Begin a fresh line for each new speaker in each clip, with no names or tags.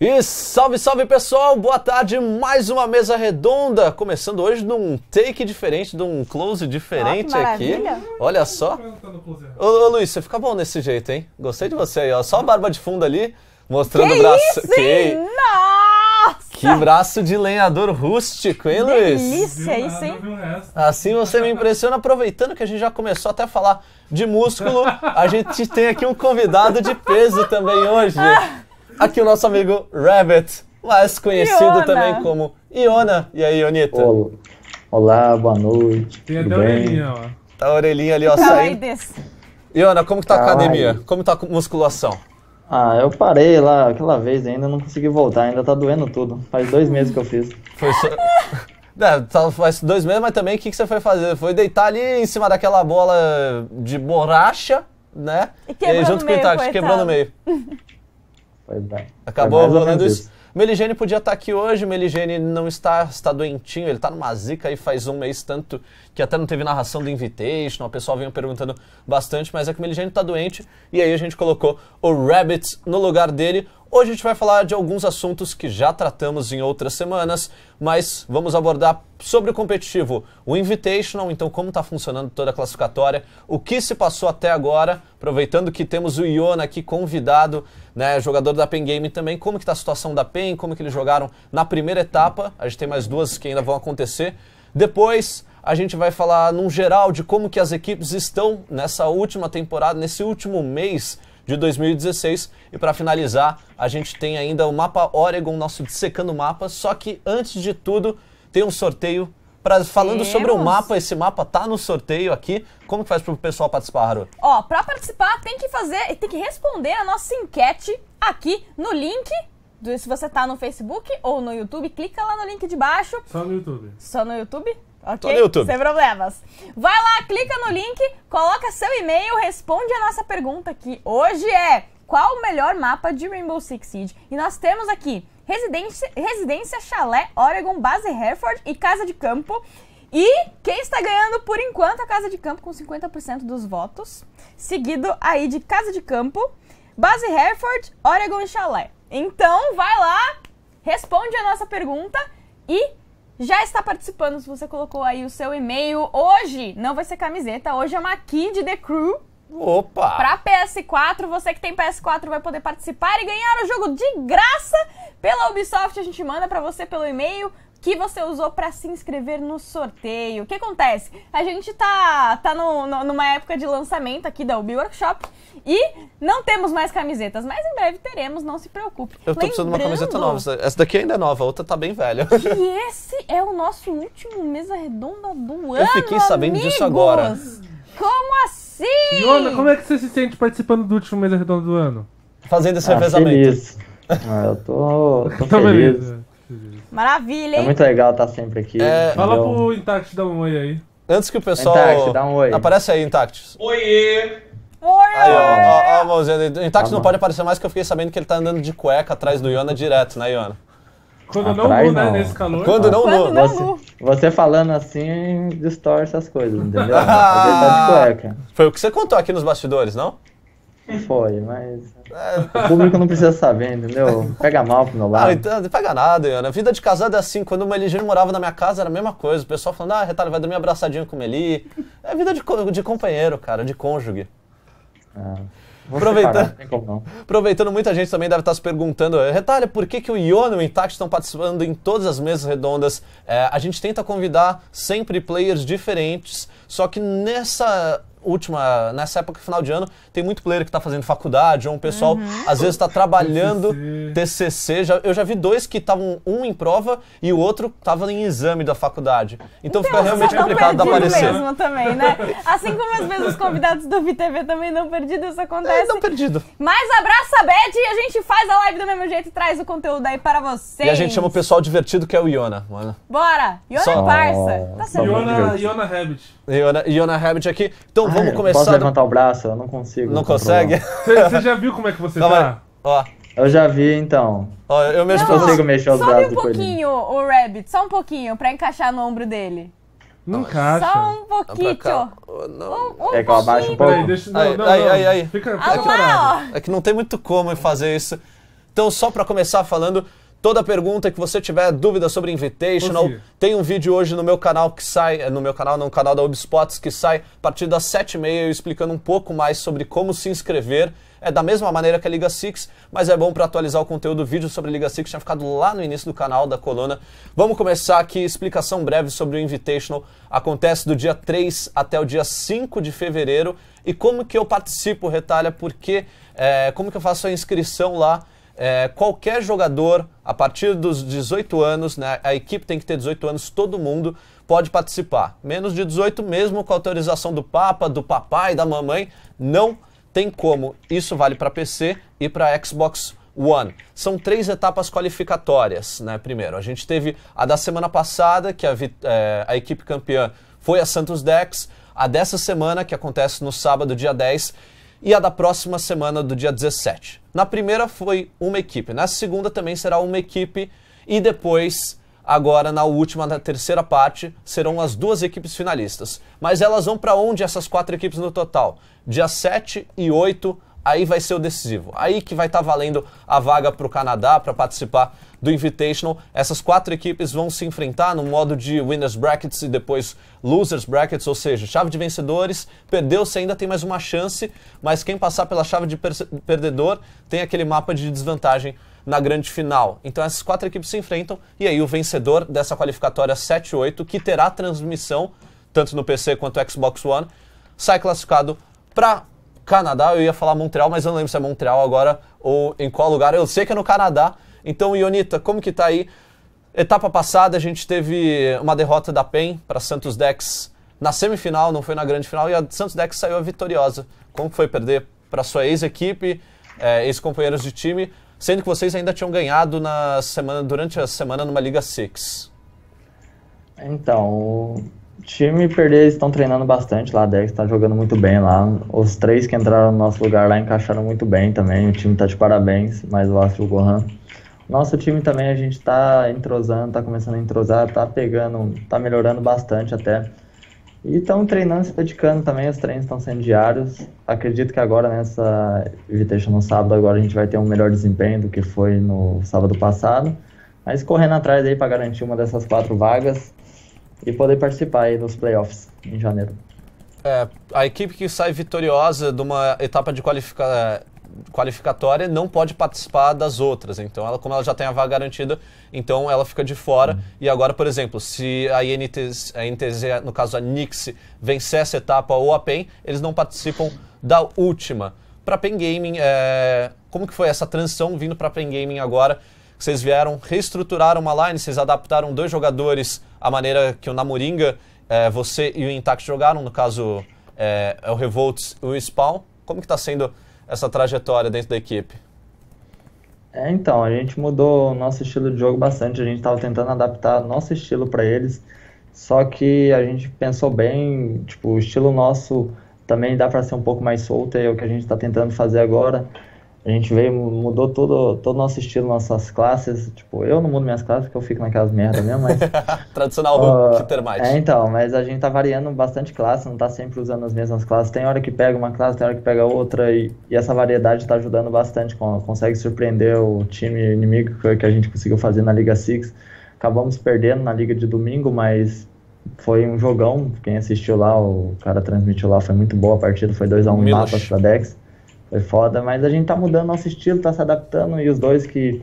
E salve, salve pessoal! Boa tarde, mais uma mesa redonda, começando hoje num take diferente, num close diferente oh, aqui. Olha só. Tá ô, ô Luiz, você fica bom desse jeito, hein? Gostei de você aí, ó. Só a barba de fundo ali, mostrando que o braço. Isso, que...
Nossa!
Que braço de lenhador rústico, hein, Luiz? Delícia isso, hein? Assim você me impressiona, aproveitando que a gente já começou até a falar de músculo, a gente tem aqui um convidado de peso também hoje. aqui o nosso amigo Rabbit, mais conhecido Iona. também como Iona. E aí, Ionita? Olá, boa noite. Tem até a orelhinha, ó. Tá a orelhinha ali, ó, tá, saindo. Iona, como que tá a academia? Como tá a musculação?
Ah, eu parei lá aquela vez ainda, não consegui voltar, ainda tá doendo tudo. Faz dois meses que eu fiz.
Foi só... É, tá, faz dois meses, mas também o que, que você foi fazer? Foi deitar ali em cima daquela bola de borracha, né? E, e junto com o Itachi, quebrando no meio. Foi bem. É. Acabou é rolando isso. isso. Meligene podia estar tá aqui hoje, Meligene não está, está doentinho, ele está numa zica aí faz um mês tanto que até não teve narração do Invitation, o pessoal vinha perguntando bastante, mas é que o Meligene está doente e aí a gente colocou o Rabbit no lugar dele. Hoje a gente vai falar de alguns assuntos que já tratamos em outras semanas, mas vamos abordar sobre o competitivo, o Invitational, então como está funcionando toda a classificatória, o que se passou até agora, aproveitando que temos o Iona aqui convidado, né, jogador da PEN Game também, como que está a situação da PEN, como que eles jogaram na primeira etapa, a gente tem mais duas que ainda vão acontecer, depois a gente vai falar num geral de como que as equipes estão nessa última temporada, nesse último mês de 2016. E para finalizar, a gente tem ainda o mapa Oregon, nosso dissecando mapa. Só que antes de tudo, tem um sorteio Pra, falando Temos. sobre o mapa, esse mapa tá no sorteio aqui. Como que faz pro pessoal participar, Haru?
Ó, pra participar tem que fazer, tem que responder a nossa enquete aqui no link. Do, se você tá no Facebook ou no YouTube, clica lá no link de baixo.
Só no YouTube.
Só no YouTube? Ok? Tô no YouTube. Sem problemas. Vai lá, clica no link, coloca seu e-mail, responde a nossa pergunta que hoje é qual o melhor mapa de Rainbow Six Siege? E nós temos aqui Residência, Residência Chalé, Oregon, Base Hereford e Casa de Campo. E quem está ganhando por enquanto a Casa de Campo com 50% dos votos, seguido aí de Casa de Campo, Base Hereford, Oregon e Chalé. Então vai lá, responde a nossa pergunta e já está participando. Se você colocou aí o seu e-mail, hoje não vai ser camiseta, hoje é uma Kid The Crew. Opa! Pra PS4, você que tem PS4 vai poder participar e ganhar o jogo de graça pela Ubisoft. A gente manda para você pelo e-mail que você usou para se inscrever no sorteio. O que acontece? A gente tá, tá no, no, numa época de lançamento aqui da Ubi Workshop e não temos mais camisetas, mas em breve teremos, não se preocupe. Eu tô Lembrando precisando de uma camiseta nova.
Essa daqui ainda é nova, a outra tá bem velha. E
esse é o nosso último mesa redonda do ano. Eu fiquei sabendo amigos. disso agora. Como assim? Jona, como é que
você se sente participando do último mesa redonda do ano? Fazendo esse ah, revezamento.
Feliz.
Ah, eu tô, tô tá feliz. Né?
Maravilha, é hein? É muito
legal estar tá sempre aqui. É,
fala pro Intact dar um oi aí. Antes que o pessoal. Intact, dá um oi. Aparece aí, Intact.
Oiê!
Oi! Aí, ó, ó, ó, Intact tá não pode aparecer mais, que eu fiquei sabendo que ele tá andando de cueca atrás do Iona direto, né, Iona? Quando Atrás, né, não nu, né, nesse calor. Quando não Quando Você,
você, falando assim distorce as coisas, entendeu? ah, tá de cueca.
Foi o que você contou aqui nos bastidores, não?
Foi, mas. É. O público não precisa saber, entendeu? Pega mal pro meu lado. Não, ah,
então, não pega nada, Iana. A vida de casado é assim. Quando o Meli morava na minha casa, era a mesma coisa. O pessoal falando, ah, retalho, vai dormir abraçadinho com o Meli. É vida de, de companheiro, cara, de cônjuge. Ah. aproveitando, aproveitando, muita gente também deve estar se perguntando, eh, retalha, por que, que o Iono e o Intact estão participando em todas as mesas redondas? É, a gente tenta convidar sempre players diferentes, só que nessa última, nessa época, final de ano, tem muito player que está fazendo faculdade, ou um pessoal, uhum. às vezes, está trabalhando TCC. TCC. já, eu já vi dois que estavam, um em prova e o outro estava em exame da faculdade. Então, então fica realmente tá complicado de aparecer. mesmo também, né? Assim como às vezes os convidados
do VTV também não perdidos isso acontece. É, não perdido. Mas abraça a Beth e a gente faz a live do mesmo jeito e traz o conteúdo aí para vocês. E a gente chama o
pessoal divertido que é o Iona, mano.
Bora! Iona é Só... é parça. Tá certo.
Iona, Iona Rabbit. Iona, Iona Rabbit aqui. Então, então vamos começar. Posso do... levantar o
braço? Eu não consigo. Não tá consegue?
Você já viu como é que você Calma tá? Ó. Eu já vi,
então. Ó, eu mexo não, consigo mexer os braços um pouquinho
o Rabbit, só um pouquinho, pra encaixar no ombro dele.
Não encaixa. Só um
pouquinho. Oh, não, Um, um é
que eu abaixo um pouco. Aí, aí, aí, Fica, fica é, que, é que não tem muito como fazer isso. Então, só pra começar falando, Toda pergunta que você tiver dúvida sobre Invitational, tem um vídeo hoje no meu canal que sai, eh, no meu canal, no canal da Ubspots, que sai a partir das 7h30 explicando um pouco mais sobre como se inscrever. É da mesma maneira que a Liga Six, mas é bom para atualizar o conteúdo. O vídeo sobre a Liga Six tinha ficado lá no início do canal, da coluna. Vamos começar aqui, explicação breve sobre o Invitational. Acontece do dia 3 até o dia 5 de fevereiro. E como que eu participo, Retalha? Porque, é, como que eu faço a inscrição lá? é, qualquer jogador, a partir dos 18 anos, né, a equipe tem que ter 18 anos, todo mundo pode participar. Menos de 18, mesmo com autorização do Papa, do papai, da mamãe, não tem como. Isso vale para PC e para Xbox One. São três etapas qualificatórias. Né? Primeiro, a gente teve a da semana passada, que a, é, a equipe campeã foi a Santos Dex. A dessa semana, que acontece no sábado, dia 10, e a da próxima semana, do dia 17. Na primeira foi uma equipe, na segunda também será uma equipe, e depois, agora na última, na terceira parte, serão as duas equipes finalistas. Mas elas vão para onde essas quatro equipes no total? Dia 7 e 8 aí vai ser o decisivo. Aí que vai estar tá valendo a vaga para o Canadá para participar do Invitational. Essas quatro equipes vão se enfrentar no modo de winners brackets e depois losers brackets, ou seja, chave de vencedores. Perdeu-se ainda tem mais uma chance, mas quem passar pela chave de perdedor tem aquele mapa de desvantagem na grande final. Então essas quatro equipes se enfrentam e aí o vencedor dessa qualificatória 7-8, que terá transmissão tanto no PC quanto no Xbox One, sai classificado para Canadá, eu ia falar Montreal, mas eu não lembro se é Montreal agora ou em qual lugar. Eu sei que é no Canadá. Então, Ionita, como que tá aí? Etapa passada a gente teve uma derrota da PEN para Santos Dex na semifinal, não foi na grande final, e a Santos Dex saiu vitoriosa. Como foi perder para sua ex-equipe, é, ex-companheiros de time, sendo que vocês ainda tinham ganhado na semana, durante a semana numa Liga Six?
Então, time perder, eles estão treinando bastante lá, a Dex tá jogando muito bem lá. Os três que entraram no nosso lugar lá encaixaram muito bem também. O time tá de parabéns, mais o Astro e o Gohan. Nosso time também a gente tá entrosando, tá começando a entrosar, tá pegando, tá melhorando bastante até. E estão treinando, se dedicando também, os treinos estão sendo diários. Acredito que agora nessa Invitation no sábado, agora a gente vai ter um melhor desempenho do que foi no sábado passado. Mas correndo atrás aí para garantir uma dessas quatro vagas e poder participar aí dos playoffs em janeiro.
É, a equipe que sai vitoriosa de uma etapa de qualifica... qualificatória não pode participar das outras. Então, ela, como ela já tem a vaga garantida, então ela fica de fora. Uhum. E agora, por exemplo, se a INTZ, a INTZ, no caso a Nix, vencer essa etapa ou a PEN, eles não participam da última. Para a PEN Gaming, é... como que foi essa transição vindo para a PEN Gaming agora? Vocês vieram, reestruturaram uma line, vocês adaptaram dois jogadores à maneira que o Namoringa, é, você e o Intact jogaram, no caso é, é o Revolts e o Spawn. Como que está sendo essa trajetória dentro da equipe?
É, então, a gente mudou nosso estilo de jogo bastante, a gente estava tentando adaptar nosso estilo para eles, só que a gente pensou bem, tipo, o estilo nosso também dá para ser um pouco mais solto, é o que a gente está tentando fazer agora. A gente veio, mudou todo o todo nosso estilo, nossas classes. Tipo, eu não mudo minhas classes porque eu fico naquelas merda mesmo, mas.
Tradicional uh, ah, Hunter É,
então, mas a gente tá variando bastante classe, não tá sempre usando as mesmas classes. Tem hora que pega uma classe, tem hora que pega outra, e, e essa variedade tá ajudando bastante. Consegue surpreender o time inimigo que a gente conseguiu fazer na Liga Six. Acabamos perdendo na Liga de domingo, mas foi um jogão. Quem assistiu lá, o cara transmitiu lá, foi muito boa a partida, foi 2x1 um em Mapas pra Dex. Foi foda, mas a gente tá mudando nosso estilo, tá se adaptando e os dois que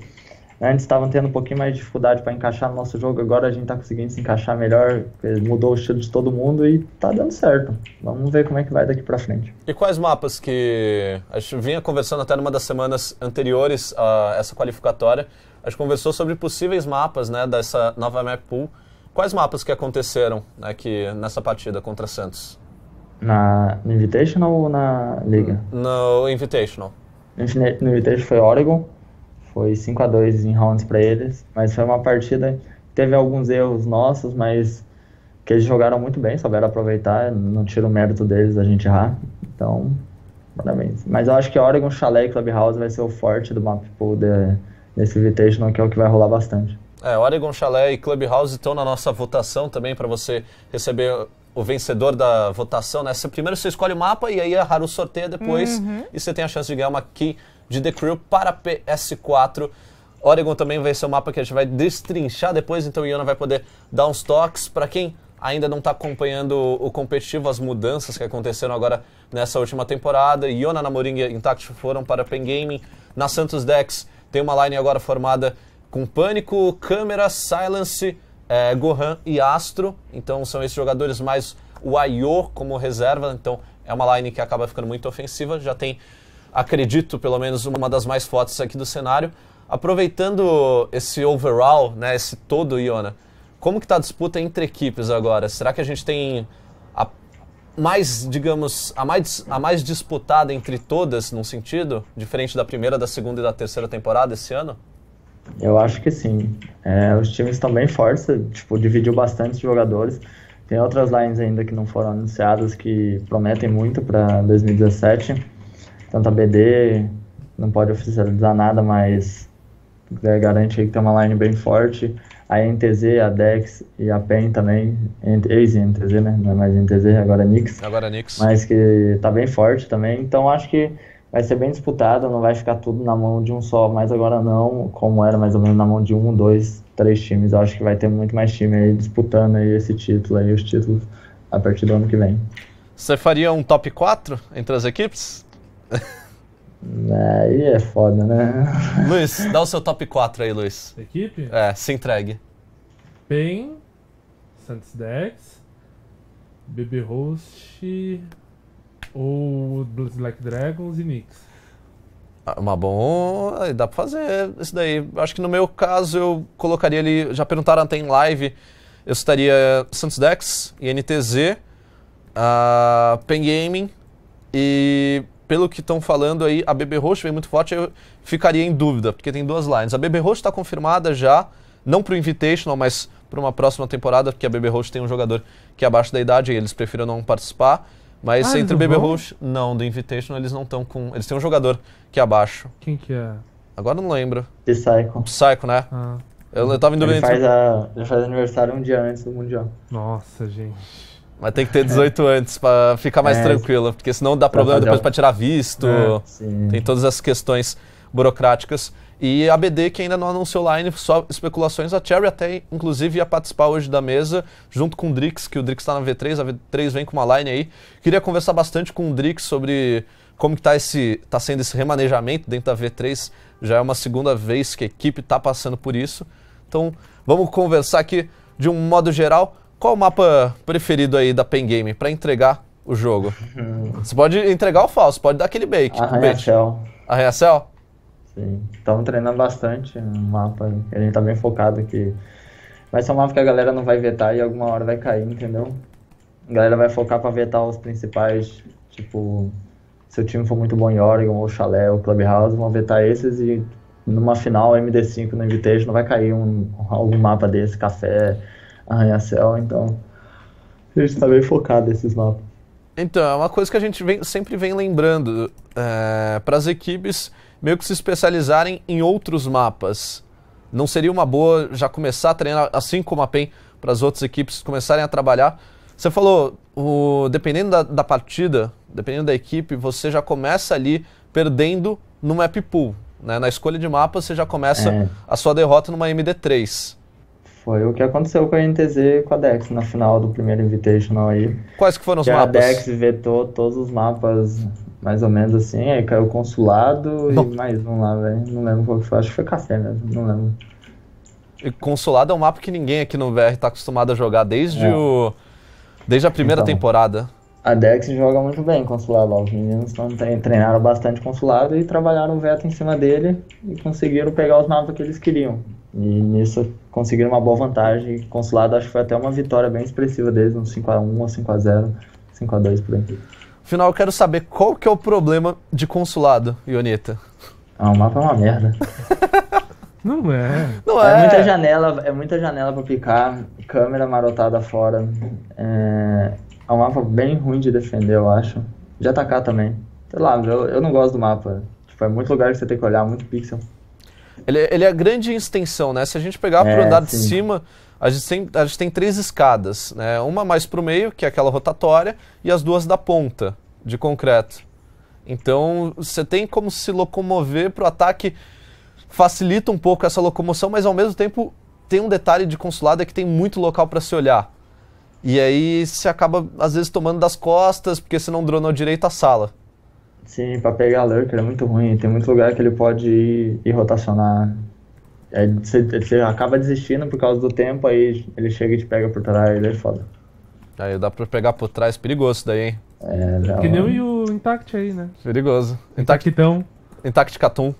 antes estavam tendo um pouquinho mais de dificuldade para encaixar no nosso jogo, agora a gente tá conseguindo se encaixar melhor, mudou o estilo de todo mundo e tá dando certo. Vamos ver como é que vai daqui para frente.
E quais mapas que a gente vinha conversando até numa das semanas anteriores a essa qualificatória, a gente conversou sobre possíveis mapas, né, dessa nova map pool. Quais mapas que aconteceram aqui né, nessa partida contra Santos?
Na, no Invitational ou na Liga?
No Invitational.
No, no Invitational foi Oregon. Foi 5 a 2 em rounds para eles. Mas foi uma partida teve alguns erros nossos, mas que eles jogaram muito bem, souberam aproveitar, não tira o mérito deles da gente errar. Então, parabéns. Mas eu acho que Oregon Chalet Clubhouse vai ser o forte do map pool de, desse Invitational, que é o que vai rolar bastante.
É, Oregon Chalet e Clubhouse estão na nossa votação também para você receber o vencedor da votação, né? Você, primeiro você escolhe o mapa e aí a Haru sorteia depois uhum. e você tem a chance de ganhar uma key de The Crew para PS4. Oregon também vai ser um mapa que a gente vai destrinchar depois, então o Iona vai poder dar uns toques. Para quem ainda não está acompanhando o competitivo, as mudanças que aconteceram agora nessa última temporada, Iona na Moringa Intact foram para Pen Gaming. Na Santos Dex tem uma line agora formada com Pânico, Câmera, Silence, é, Gohan e Astro. Então são esses jogadores mais o Ayo como reserva. Então é uma line que acaba ficando muito ofensiva. Já tem, acredito, pelo menos uma das mais fortes aqui do cenário. Aproveitando esse overall, né, esse todo, Iona, como que está a disputa entre equipes agora? Será que a gente tem a mais, digamos, a mais, a mais disputada entre todas, num sentido? Diferente da primeira, da segunda e da terceira temporada esse ano?
Eu acho que sim. É, os times estão bem fortes, tipo, dividiu bastante jogadores. Tem outras lines ainda que não foram anunciadas que prometem muito para 2017. Tanto a BD, não pode oficializar nada, mas é, garante aí que tem uma line bem forte. A NTZ, a Dex e a PEN também, ex-NTZ, né? Não é mais NTZ, agora é Nix.
Agora é Nix. Mas
que tá bem forte também. Então acho que vai ser bem disputado, não vai ficar tudo na mão de um só, mas agora não, como era mais ou menos na mão de um, dois, três times. Eu acho que vai ter muito mais time aí disputando aí esse título aí, os títulos a partir do ano que vem.
Você faria um top 4 entre as equipes?
Aí é foda, né?
Luiz, dá o seu top 4 aí, Luiz. Equipe? É, se entregue. PEN, Santos
Dex, BB Host, ou
Black Dragons e Nyx. Ah, uma bom, dá pra fazer isso daí. Acho que no meu caso eu colocaria ali. Já perguntaram até em live. Eu estaria Santos Dex, INTZ, a ah, Pen Gaming e pelo que estão falando aí, a BB Roxo vem muito forte, eu ficaria em dúvida, porque tem duas lines. A BB Roxo está confirmada já, não para o Invitational, mas para uma próxima temporada, porque a BB Roxo tem um jogador que é abaixo da idade e eles preferiram não participar. Mas ah, entre BB Rush, não, do Invitation eles não estão com. Eles têm um jogador que é abaixo. Quem que é? Agora não lembro. Psycho. Psycho, né? Ah. Eu, eu tava indo ele faz, entre...
ele faz aniversário um dia antes do Mundial.
Nossa, gente.
Mas tem que ter 18 é. antes pra ficar mais é, tranquila, porque senão dá pra problema depois um... pra tirar visto. É, tem todas as questões burocráticas. E a BD, que ainda não anunciou line, só especulações. A Cherry até, inclusive, ia participar hoje da mesa, junto com o Drix, que o Drix está na V3, a V3 vem com uma line aí. Queria conversar bastante com o Drix sobre como que tá, esse, tá sendo esse remanejamento dentro da V3. Já é uma segunda vez que a equipe está passando por isso. Então, vamos conversar aqui de um modo geral. Qual o mapa preferido aí da Pen Game para entregar o jogo? Você pode entregar o falso, pode dar aquele bake Arranha-céu.
Arranha-céu? Sim. Estamos treinando bastante é um mapa. A gente tá bem focado aqui vai ser um mapa que a galera não vai vetar e alguma hora vai cair, entendeu? A galera vai focar para vetar os principais, tipo, se o time for muito bom em Oregon, ou Chalé, ou Clubhouse, vão vetar esses e numa final MD5 no Invitation não vai cair um, algum mapa desse, café, arranha-céu, então a gente está bem focado nesses mapas.
Então, é uma coisa que a gente vem, sempre vem lembrando. É, para as equipes, meio que se especializarem em outros mapas. Não seria uma boa já começar a treinar, assim como a PEN, para as outras equipes começarem a trabalhar? Você falou, o, dependendo da, da partida, dependendo da equipe, você já começa ali perdendo no map pool. Né? Na escolha de mapa, você já começa é. a sua derrota numa MD3.
Foi o que aconteceu com a NTZ e com a Dex na final do primeiro Invitational aí.
Quais que foram os que mapas? A Dex vetou todos os mapas
mais ou menos assim, aí caiu o consulado Bom. e mais um lá, velho. Não lembro qual que foi, acho que foi café mesmo, não lembro.
E consulado é um mapa que ninguém aqui no VR tá acostumado a jogar desde é. o. Desde a primeira então, temporada.
A Dex joga muito bem consulado Os meninos treinaram bastante consulado e trabalharam o veto em cima dele e conseguiram pegar os mapas que eles queriam. E nisso conseguiram uma boa vantagem. Consulado acho que foi até uma vitória bem expressiva deles, um 5x1 ou 5x0, 5x2 por aí.
Afinal, eu quero saber qual que é o problema de consulado, Ionita. Ah, o mapa é uma merda.
Não é.
Não é. É muita janela, é muita janela para picar, câmera marotada fora. É, é um mapa bem ruim de defender, eu acho. De atacar também. Sei lá, eu, eu não gosto do mapa. Tipo, é muito lugar que você tem que olhar, muito pixel.
Ele, é, ele é grande em extensão, né? Se a gente pegar é, pro andar sim. de cima, a gente tem, a gente tem três escadas, né? uma mais para o meio, que é aquela rotatória, e as duas da ponta, de concreto. Então você tem como se locomover para o ataque, facilita um pouco essa locomoção, mas ao mesmo tempo tem um detalhe de consulado é que tem muito local para se olhar. E aí você acaba, às vezes, tomando das costas, porque você não dronou direito a sala.
Sim, para pegar lurker é muito ruim. Tem muito lugar que ele pode ir, ir rotacionar. É, você, você acaba desistindo por causa do tempo, aí ele chega e te pega por trás, ele é foda.
Aí dá pra pegar por trás, perigoso daí, hein? É, não. É que nem
o Intact aí, né?
Perigoso. Intactão. Intact Catum.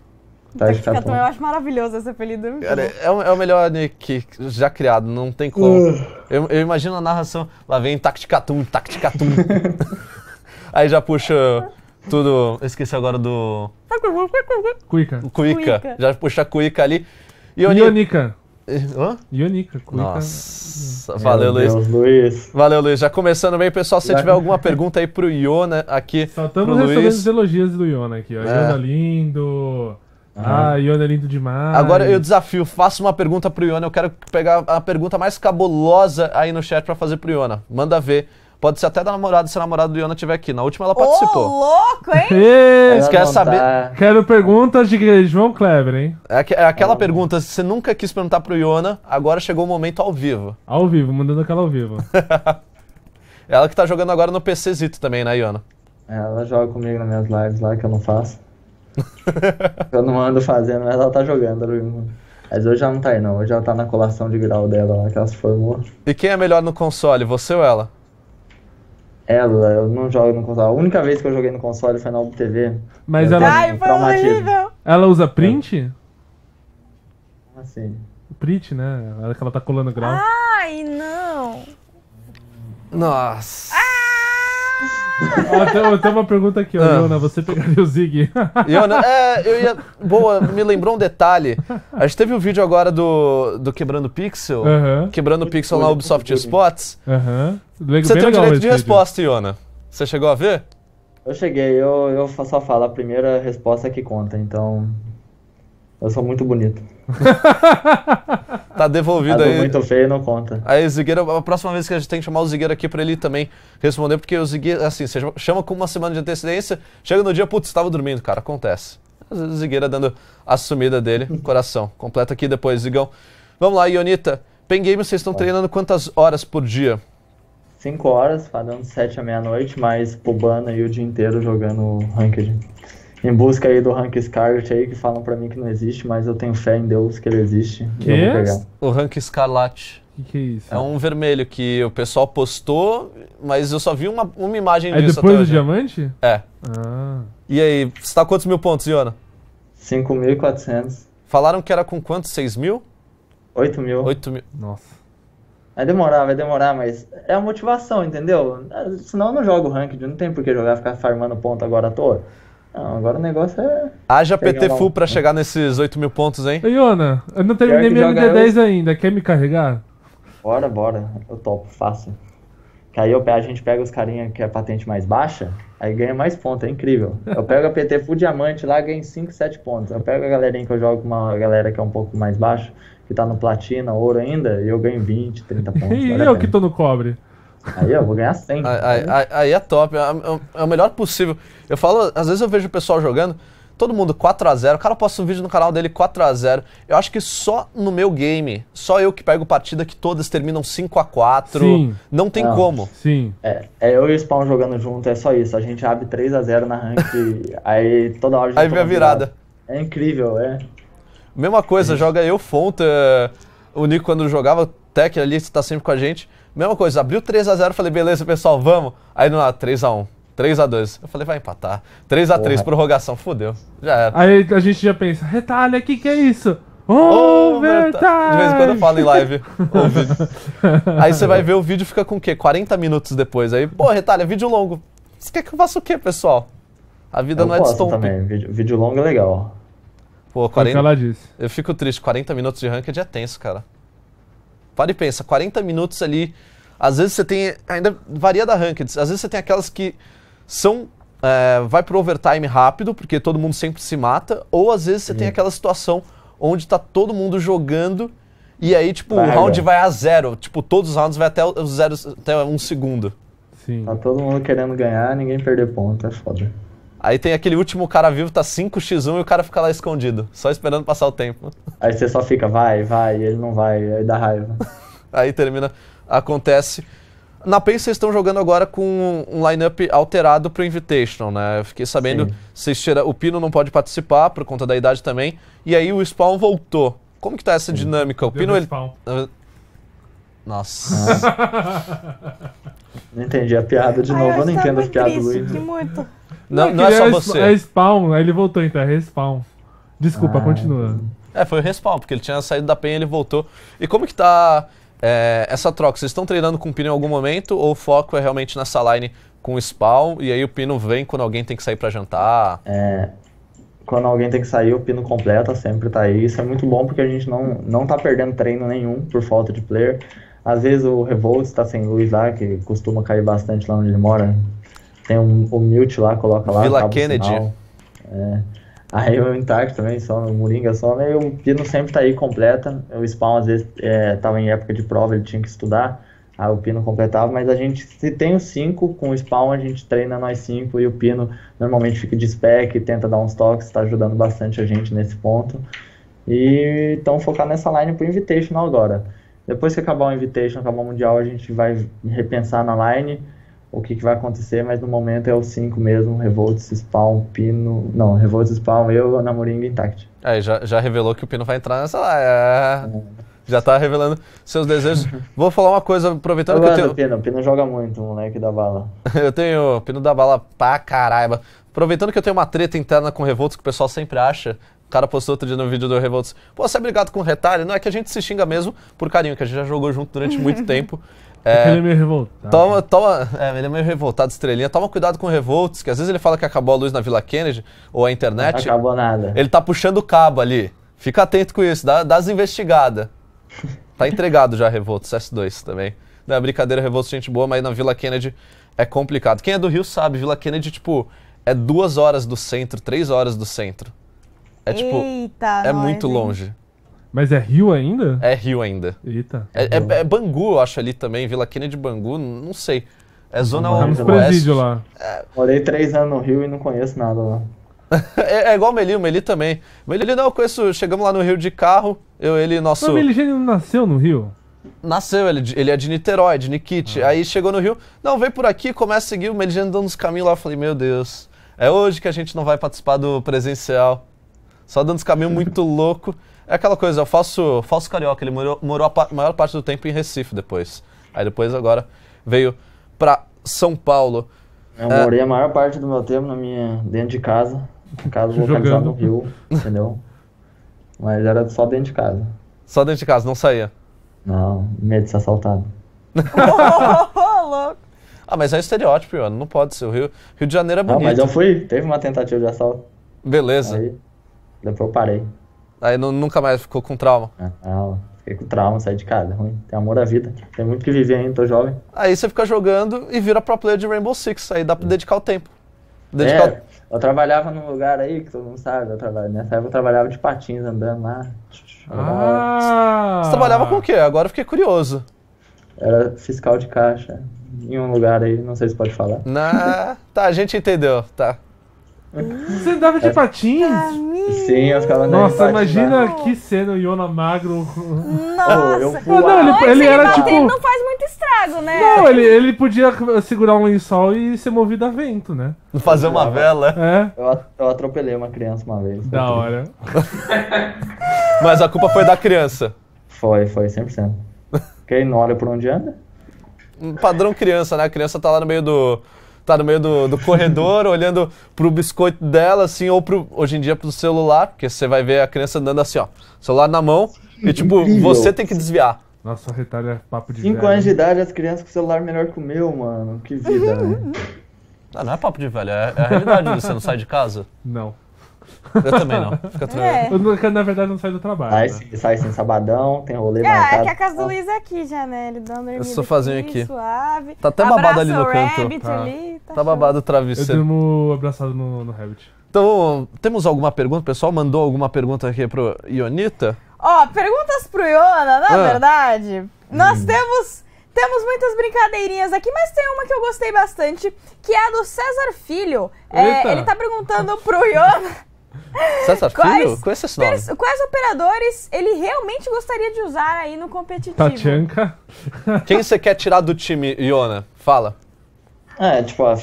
Intact
Catum, eu acho maravilhoso esse apelido. É Cara,
é, o, é o melhor nick já criado, não tem como. Uh. Eu, eu, imagino a narração, lá vem Intact Catum, Intact Catum. aí já puxa tudo. Eu esqueci agora do. Cuica. Cuica. Cuica. Já puxa a cuica ali. Ionica.
Eh, Ionica. Nossa,
valeu Luiz. Luiz. Valeu, Luiz. Já começando bem, pessoal. Se tiver alguma pergunta aí pro Iona né, aqui. Só estamos recebendo Luiz. os
elogios do Iona aqui, ó. É. Iona é lindo. Ah, ah Iona é lindo demais. Agora eu
desafio, faça uma pergunta pro Iona. Eu quero pegar a pergunta mais cabulosa aí no chat para fazer pro Iona. Manda ver. Pode ser até da namorada, se a namorada do Iona estiver aqui. Na última ela participou. Ô,
louco,
hein? Vocês saber? Tá. Quero perguntas de João Kleber, hein?
É, é aquela é. pergunta você nunca quis perguntar pro Iona, agora chegou o momento ao vivo.
Ao vivo, mandando aquela ao vivo.
ela que tá jogando agora no PCzito também, né, Iona?
É, ela joga comigo nas minhas
lives lá, que eu não faço. eu
não ando fazendo, mas ela tá jogando. Mas hoje ela não tá aí, não. Hoje ela tá na colação de grau dela lá, que ela se formou.
E quem é melhor no console, você ou ela?
Ela, eu não jogo no console. A única
vez que eu joguei no console foi na
TV.
Mas ela. Ai, foi horrível! Ela usa é. print? Como assim? Print, né? A hora que ela tá colando grau.
Ai, não!
Nossa! Ah!
Ah,
tem, uma pergunta aqui, ah. Iona, você pegaria o Zig? Iona, é, eu ia.
Boa, me lembrou um detalhe. A gente teve um vídeo agora do, do Quebrando Pixel, uh -huh. Quebrando muito Pixel na Ubisoft Spots. Uh
-huh. Você tem o direito de resposta,
Iona. Você chegou a ver?
Eu cheguei, eu, eu só falo a primeira resposta é que conta, então. Eu sou muito bonito.
tá devolvido aí. Muito
feio, não conta.
Aí, Zigueira, a próxima vez que a gente tem que chamar o Zigueira aqui pra ele também responder, porque o Zigueira, assim, você chama com uma semana de antecedência, chega no dia, putz, estava dormindo, cara, acontece. O Zigueira dando a sumida dele, coração. Completa aqui depois, Zigão. Vamos lá, Ionita. Pen Games, vocês estão treinando quantas horas por dia?
5 horas, fazendo 7 à meia-noite, mas pubando aí o dia inteiro jogando ranked em busca aí do Rank Scarlet aí, que falam para mim que não existe, mas eu tenho fé em Deus que
ele existe. Que? O Rank Escarlate. Que, que é isso? É um vermelho que o pessoal postou, mas eu só vi uma, uma imagem é disso. depois o hoje. diamante? É. Ah. E aí, você tá quantos mil pontos, Iona? 5.400. Falaram que era com quanto? 6 mil? 8 mil. 8 mil. Nossa.
Vai demorar, vai demorar, mas é a motivação, entendeu? Senão eu não jogo ranked, não tem por que jogar ficar farmando ponto agora à toa.
Não, agora o negócio é.
Haja PT Full pra né? chegar nesses 8 mil pontos, hein? Iona, eu não terminei meu MD10
eu... ainda, quer me carregar?
Bora, bora, eu topo, fácil.
Que aí eu, a gente pega os carinha que é patente mais baixa, aí ganha mais pontos, é incrível. Eu pego a PT Full Diamante lá, ganho 5, 7 pontos. Eu pego a galerinha que eu jogo com uma galera que é um pouco mais baixa, que tá no platina, ouro ainda, e eu ganho 20, 30 pontos. e eu que
tô no cobre.
Aí eu vou ganhar 100. aí, aí, aí, é top, é, é, é, o melhor possível. Eu falo, às vezes eu vejo o pessoal jogando, todo mundo 4x0, o cara posta um vídeo no canal dele 4x0. Eu acho que só no meu game, só eu que pego partida que todas terminam 5x4. Não tem não. como.
Sim.
É, é, eu e o Spawn jogando junto, é só isso. A gente abre 3x0 na rank, aí toda hora a gente Aí vem a virada. virada. É incrível, é.
Mesma coisa, joga eu, Fonta, o Nico quando jogava, o Tech ali, você tá sempre com a gente. Mesma coisa, abriu 3 a 0 falei, beleza, pessoal, vamos. Aí no 3 a 1 3 a 2 Eu falei, vai empatar. 3 a 3 prorrogação, fudeu. Já
era. Aí a gente já pensa, retalha, o que, que é isso?
Overtime! De vez em quando eu falo em live. aí você vai ver o vídeo fica com o quê? 40 minutos depois. Aí, pô, retalha, vídeo longo. Você quer que eu faça o quê, pessoal? A vida eu não é de stomp. também, vídeo, vídeo longo é legal. Pô, 40... Eu fico triste, 40 minutos de ranked é tenso, cara. Para e pensa, 40 minutos ali. Às vezes você tem. Ainda varia da ranked. Às vezes você tem aquelas que são. É, vai pro overtime rápido, porque todo mundo sempre se mata. Ou às vezes você hum. tem uhum. aquela situação onde tá todo mundo jogando e aí, tipo, o round vai a zero. Tipo, todos os rounds vai até o zero, até um segundo.
Sim. Tá todo mundo querendo ganhar, ninguém perder ponto, é foda.
Aí tem aquele último cara vivo, tá 5x1 e o cara fica lá escondido, só esperando passar o tempo. Aí você só fica, vai, vai, ele não vai, aí dá raiva. aí termina, acontece. Na PEN vocês estão jogando agora com um line-up alterado pro Invitational, né? Eu fiquei sabendo, vocês tira, o Pino não pode participar por conta da idade também, e aí o Spawn voltou. Como que tá essa Sim. dinâmica? O Deu Pino, ele... Ah. Nossa. Ah.
não entendi a piada de novo, Ai, eu, eu não tá entendo as piadas do Luiz. muito.
Não, não, não é, é só é você. É
spawn, aí ele voltou então, é respawn. Desculpa, ah. continua.
É, foi o respawn, porque ele tinha saído da penha ele voltou. E como que tá é, essa troca? Vocês estão treinando com o Pino em algum momento ou o foco é realmente nessa line com o spawn e aí o Pino vem quando alguém tem que sair para jantar?
É, quando alguém tem que sair, o pino completa sempre tá aí. Isso é muito bom porque a gente não, não tá perdendo treino nenhum por falta de player. Às vezes o Revolt está sem luz lá, que costuma cair bastante lá onde ele mora, tem um, um mute lá, coloca lá. Vila Kennedy. É. Aí o Intact também, só no Moringa só, né? E o Pino sempre tá aí completa. O Spawn às vezes é, tava em época de prova, ele tinha que estudar. Aí o Pino completava, mas a gente, se tem os cinco, com o Spawn a gente treina nós cinco e o Pino normalmente fica de spec, tenta dar uns toques, tá ajudando bastante a gente nesse ponto. E então focar nessa line pro Invitational agora. Depois que acabar o Invitational, acabar o Mundial, a gente vai repensar na line o que, que, vai acontecer, mas no momento é o 5 mesmo, Revolt, Spawn, Pino... Não, Revolt, Spawn, eu, Namoringa e Intact.
Aí é, já, já revelou que o Pino vai entrar nessa lá, é. é... Já tá revelando seus desejos. Vou falar uma coisa, aproveitando eu que eu tenho... Pino, Pino joga muito, moleque da bala. eu tenho Pino da bala pra caralho. Aproveitando que eu tenho uma treta interna com Revolts, que o pessoal sempre acha, o cara postou outro dia no vídeo do Revolts. Pô, você é brigado com retalho? Não, é que a gente se xinga mesmo por carinho, que a gente já jogou junto durante muito tempo. É, ele é meio revoltado. Toma, toma, é, ele é meio revoltado, estrelinha. Toma cuidado com revoltos, que às vezes ele fala que acabou a luz na Vila Kennedy ou a internet. Não acabou nada. Ele tá puxando o cabo ali. Fica atento com isso, dá, dá as investigadas. tá entregado já Revoltos, S2 também. Não é brincadeira, Revoltos, gente boa, mas na Vila Kennedy é complicado. Quem é do Rio sabe, Vila Kennedy, tipo, é duas horas do centro, três horas do centro. É tipo, Eita, é nós, muito hein? longe. Mas é Rio ainda? É Rio ainda. Eita. É, é, é Bangu, eu acho, ali também, Vila Quina de Bangu, não sei. É zona Vamos é oeste. presídio lá. É... Morei três anos no Rio e não conheço nada lá. é, é, igual o Meli, o Meli também. O Meli não, eu conheço, chegamos lá no Rio de carro, eu, ele, nosso... Mas o Meli
não nasceu no Rio?
Nasceu, ele, é ele é de Niterói, de Nikit. Ah. Aí chegou no Rio, não, vem por aqui, começa a seguir, o Meli dando nos caminhos lá, eu falei, meu Deus, é hoje que a gente não vai participar do presencial. Só dando uns caminhos muito louco. É aquela coisa, eu faço, faço carioca, ele morou, morou a maior parte do tempo em Recife depois. Aí depois agora veio pra São Paulo. Eu é, morei a maior parte
do meu tempo na minha, dentro de casa, casa localizada no Rio, entendeu? Mas era só dentro de casa.
Só dentro de casa, não saía?
Não, medo de ser assaltado.
ah, mas é um estereótipo, mano. Não pode ser. O Rio, Rio de Janeiro é bonito. Não, mas eu fui. Teve uma tentativa de assalto. Beleza. Aí, depois eu parei. Aí não, nunca mais ficou com trauma.
Ah, fiquei com trauma, saí de casa, é ruim. Tem amor à vida. Tem muito que viver ainda, tô jovem.
Aí você fica jogando e vira pro player de Rainbow Six, aí dá pra dedicar o tempo. Dedicar é, eu
trabalhava num lugar aí que todo mundo sabe, eu trabalho, nessa época eu trabalhava de patins andando lá.
Ah. Você trabalhava com o quê? Agora eu fiquei curioso. Era fiscal de caixa
em um lugar aí, não sei se pode falar.
Na... Né? Tá, a gente entendeu, tá.
Uhum. Você andava de é.
patins? Sim, as ficava Nossa, de patins, imagina né? que cena o Yona magro. Nossa, oh, eu não, ele, ele, ele era tipo. Não
faz muito estrago, né? Não, ele,
ele podia segurar um lençol e ser movido a vento, né? Fazer uma vela.
É.
Eu, eu atropelei uma criança uma vez. Da hora. Mas a culpa foi da criança. Foi, foi, 100%. Quem não olha por onde anda?
Um padrão criança, né? A criança tá lá no meio do tá no meio do, do corredor, olhando pro biscoito dela, assim, ou pro, hoje em dia pro celular, porque você vai ver a criança andando assim, ó, celular na mão, e tipo, incrível. você tem que desviar. Nossa, retalho é papo de Cinco velho. anos de
idade, as crianças com celular melhor que o meu, mano. Que vida, né? Não,
ah, não é papo de velho, é, é a realidade. você não sai de casa? Não. Eu também não. Fica
tudo é. Eu, na verdade, não sai do trabalho. Sai, sem sim, sai
sim, sabadão, tem rolê é, marcado. É que a casa do
Luiz é aqui já, né? Ele dá um dormido Eu sou fazinho aqui, aqui. Suave. Tá até Abraço babado ali no canto. Tá. Ali,
tá, tá babado o travesseiro. Eu durmo abraçado no, no Rabbit. Então, temos alguma pergunta? O pessoal mandou alguma pergunta aqui pro Ionita?
Ó, oh, perguntas pro Iona, na ah. verdade. Nós hum. temos temos muitas brincadeirinhas aqui, mas tem uma que eu gostei bastante, que é a do César Filho. É, ele tá perguntando pro Iona
César quais, Filho?
Quais operadores ele realmente gostaria de usar aí no competitivo? Tatianka.
Quem você quer tirar do time, Iona? Fala.
É, tipo, a,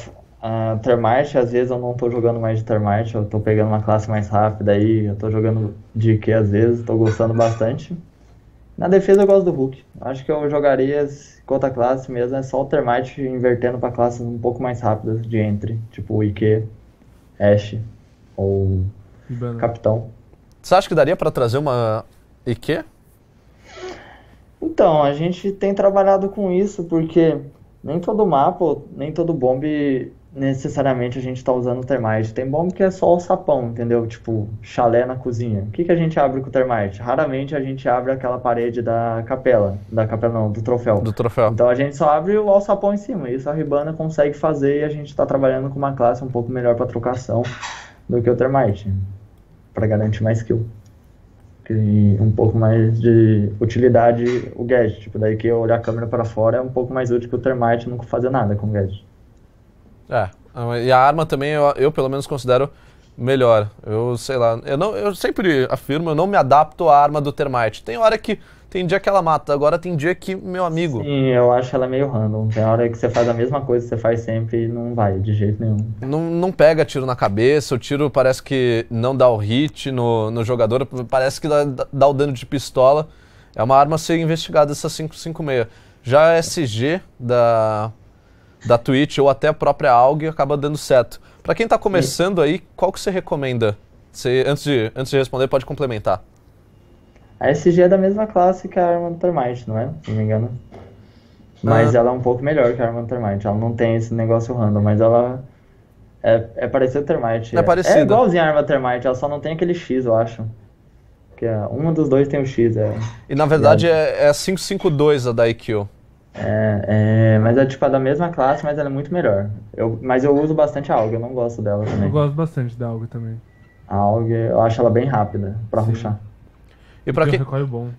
a Termite, às vezes eu não tô jogando mais de Termite, eu tô pegando uma classe mais rápida aí, eu tô jogando de que às vezes, tô gostando bastante. Na defesa eu gosto do Hulk. Acho que eu jogaria contra a classe mesmo, é só o Termite invertendo para classes um pouco mais rápidas de entre, tipo o Ike, Ashe ou capitão. Você acha que daria para trazer uma IQ? Então, a gente tem trabalhado com isso porque nem todo mapa, nem todo bomb necessariamente a gente está usando termite. Tem bomb que é só o sapão, entendeu? Tipo, chalé na cozinha. O que, que a gente abre com o termite? Raramente a gente abre aquela parede da capela. Da capela não, do troféu. Do troféu. Então a gente só abre o alçapão em cima. Isso a Ribana consegue fazer e a gente está trabalhando com uma classe um pouco melhor para trocação do que o termite para garantir mais kill. E um pouco mais de utilidade o gadget. Tipo, daí que olhar a câmera para fora é um pouco mais útil que o termite não fazer nada com o gadget.
É, e a arma também eu, eu pelo menos considero melhor. Eu sei lá, eu não, eu sempre afirmo, eu não me adapto à arma do termite. Tem hora que tem dia que ela mata, agora tem dia que meu amigo. Sim, eu acho ela meio random. Tem hora
que você faz a mesma coisa que você faz sempre e não vai de jeito nenhum.
Não, não pega tiro na cabeça, o tiro parece que não dá o hit no, no jogador, parece que dá, dá o dano de pistola. É uma arma a ser investigada essa 556. Já a SG da da Twitch ou até a própria AUG acaba dando certo. Para quem está começando aí, qual que você recomenda? Você, antes, de, antes de responder, pode complementar. A SG
é da mesma classe que a Arma Termite, não é? Se não me engano. Mas
ah. ela é um pouco melhor que
a Arma Termite. Ela não tem esse negócio random, mas ela é, é parecida Termite. É, é parecida. É igualzinha a Arma Termite, ela só não tem aquele X, eu acho. Que é, uma dos dois tem o um X. É... E na verdade
é, é 552 a da IQ.
É, é, mas é tipo é da mesma classe, mas ela é muito melhor. Eu, mas eu uso bastante a Alga, eu não gosto dela também. Eu
gosto
bastante
da Alga também. A Alga, eu acho ela bem rápida pra Sim. ruxar.
E pra,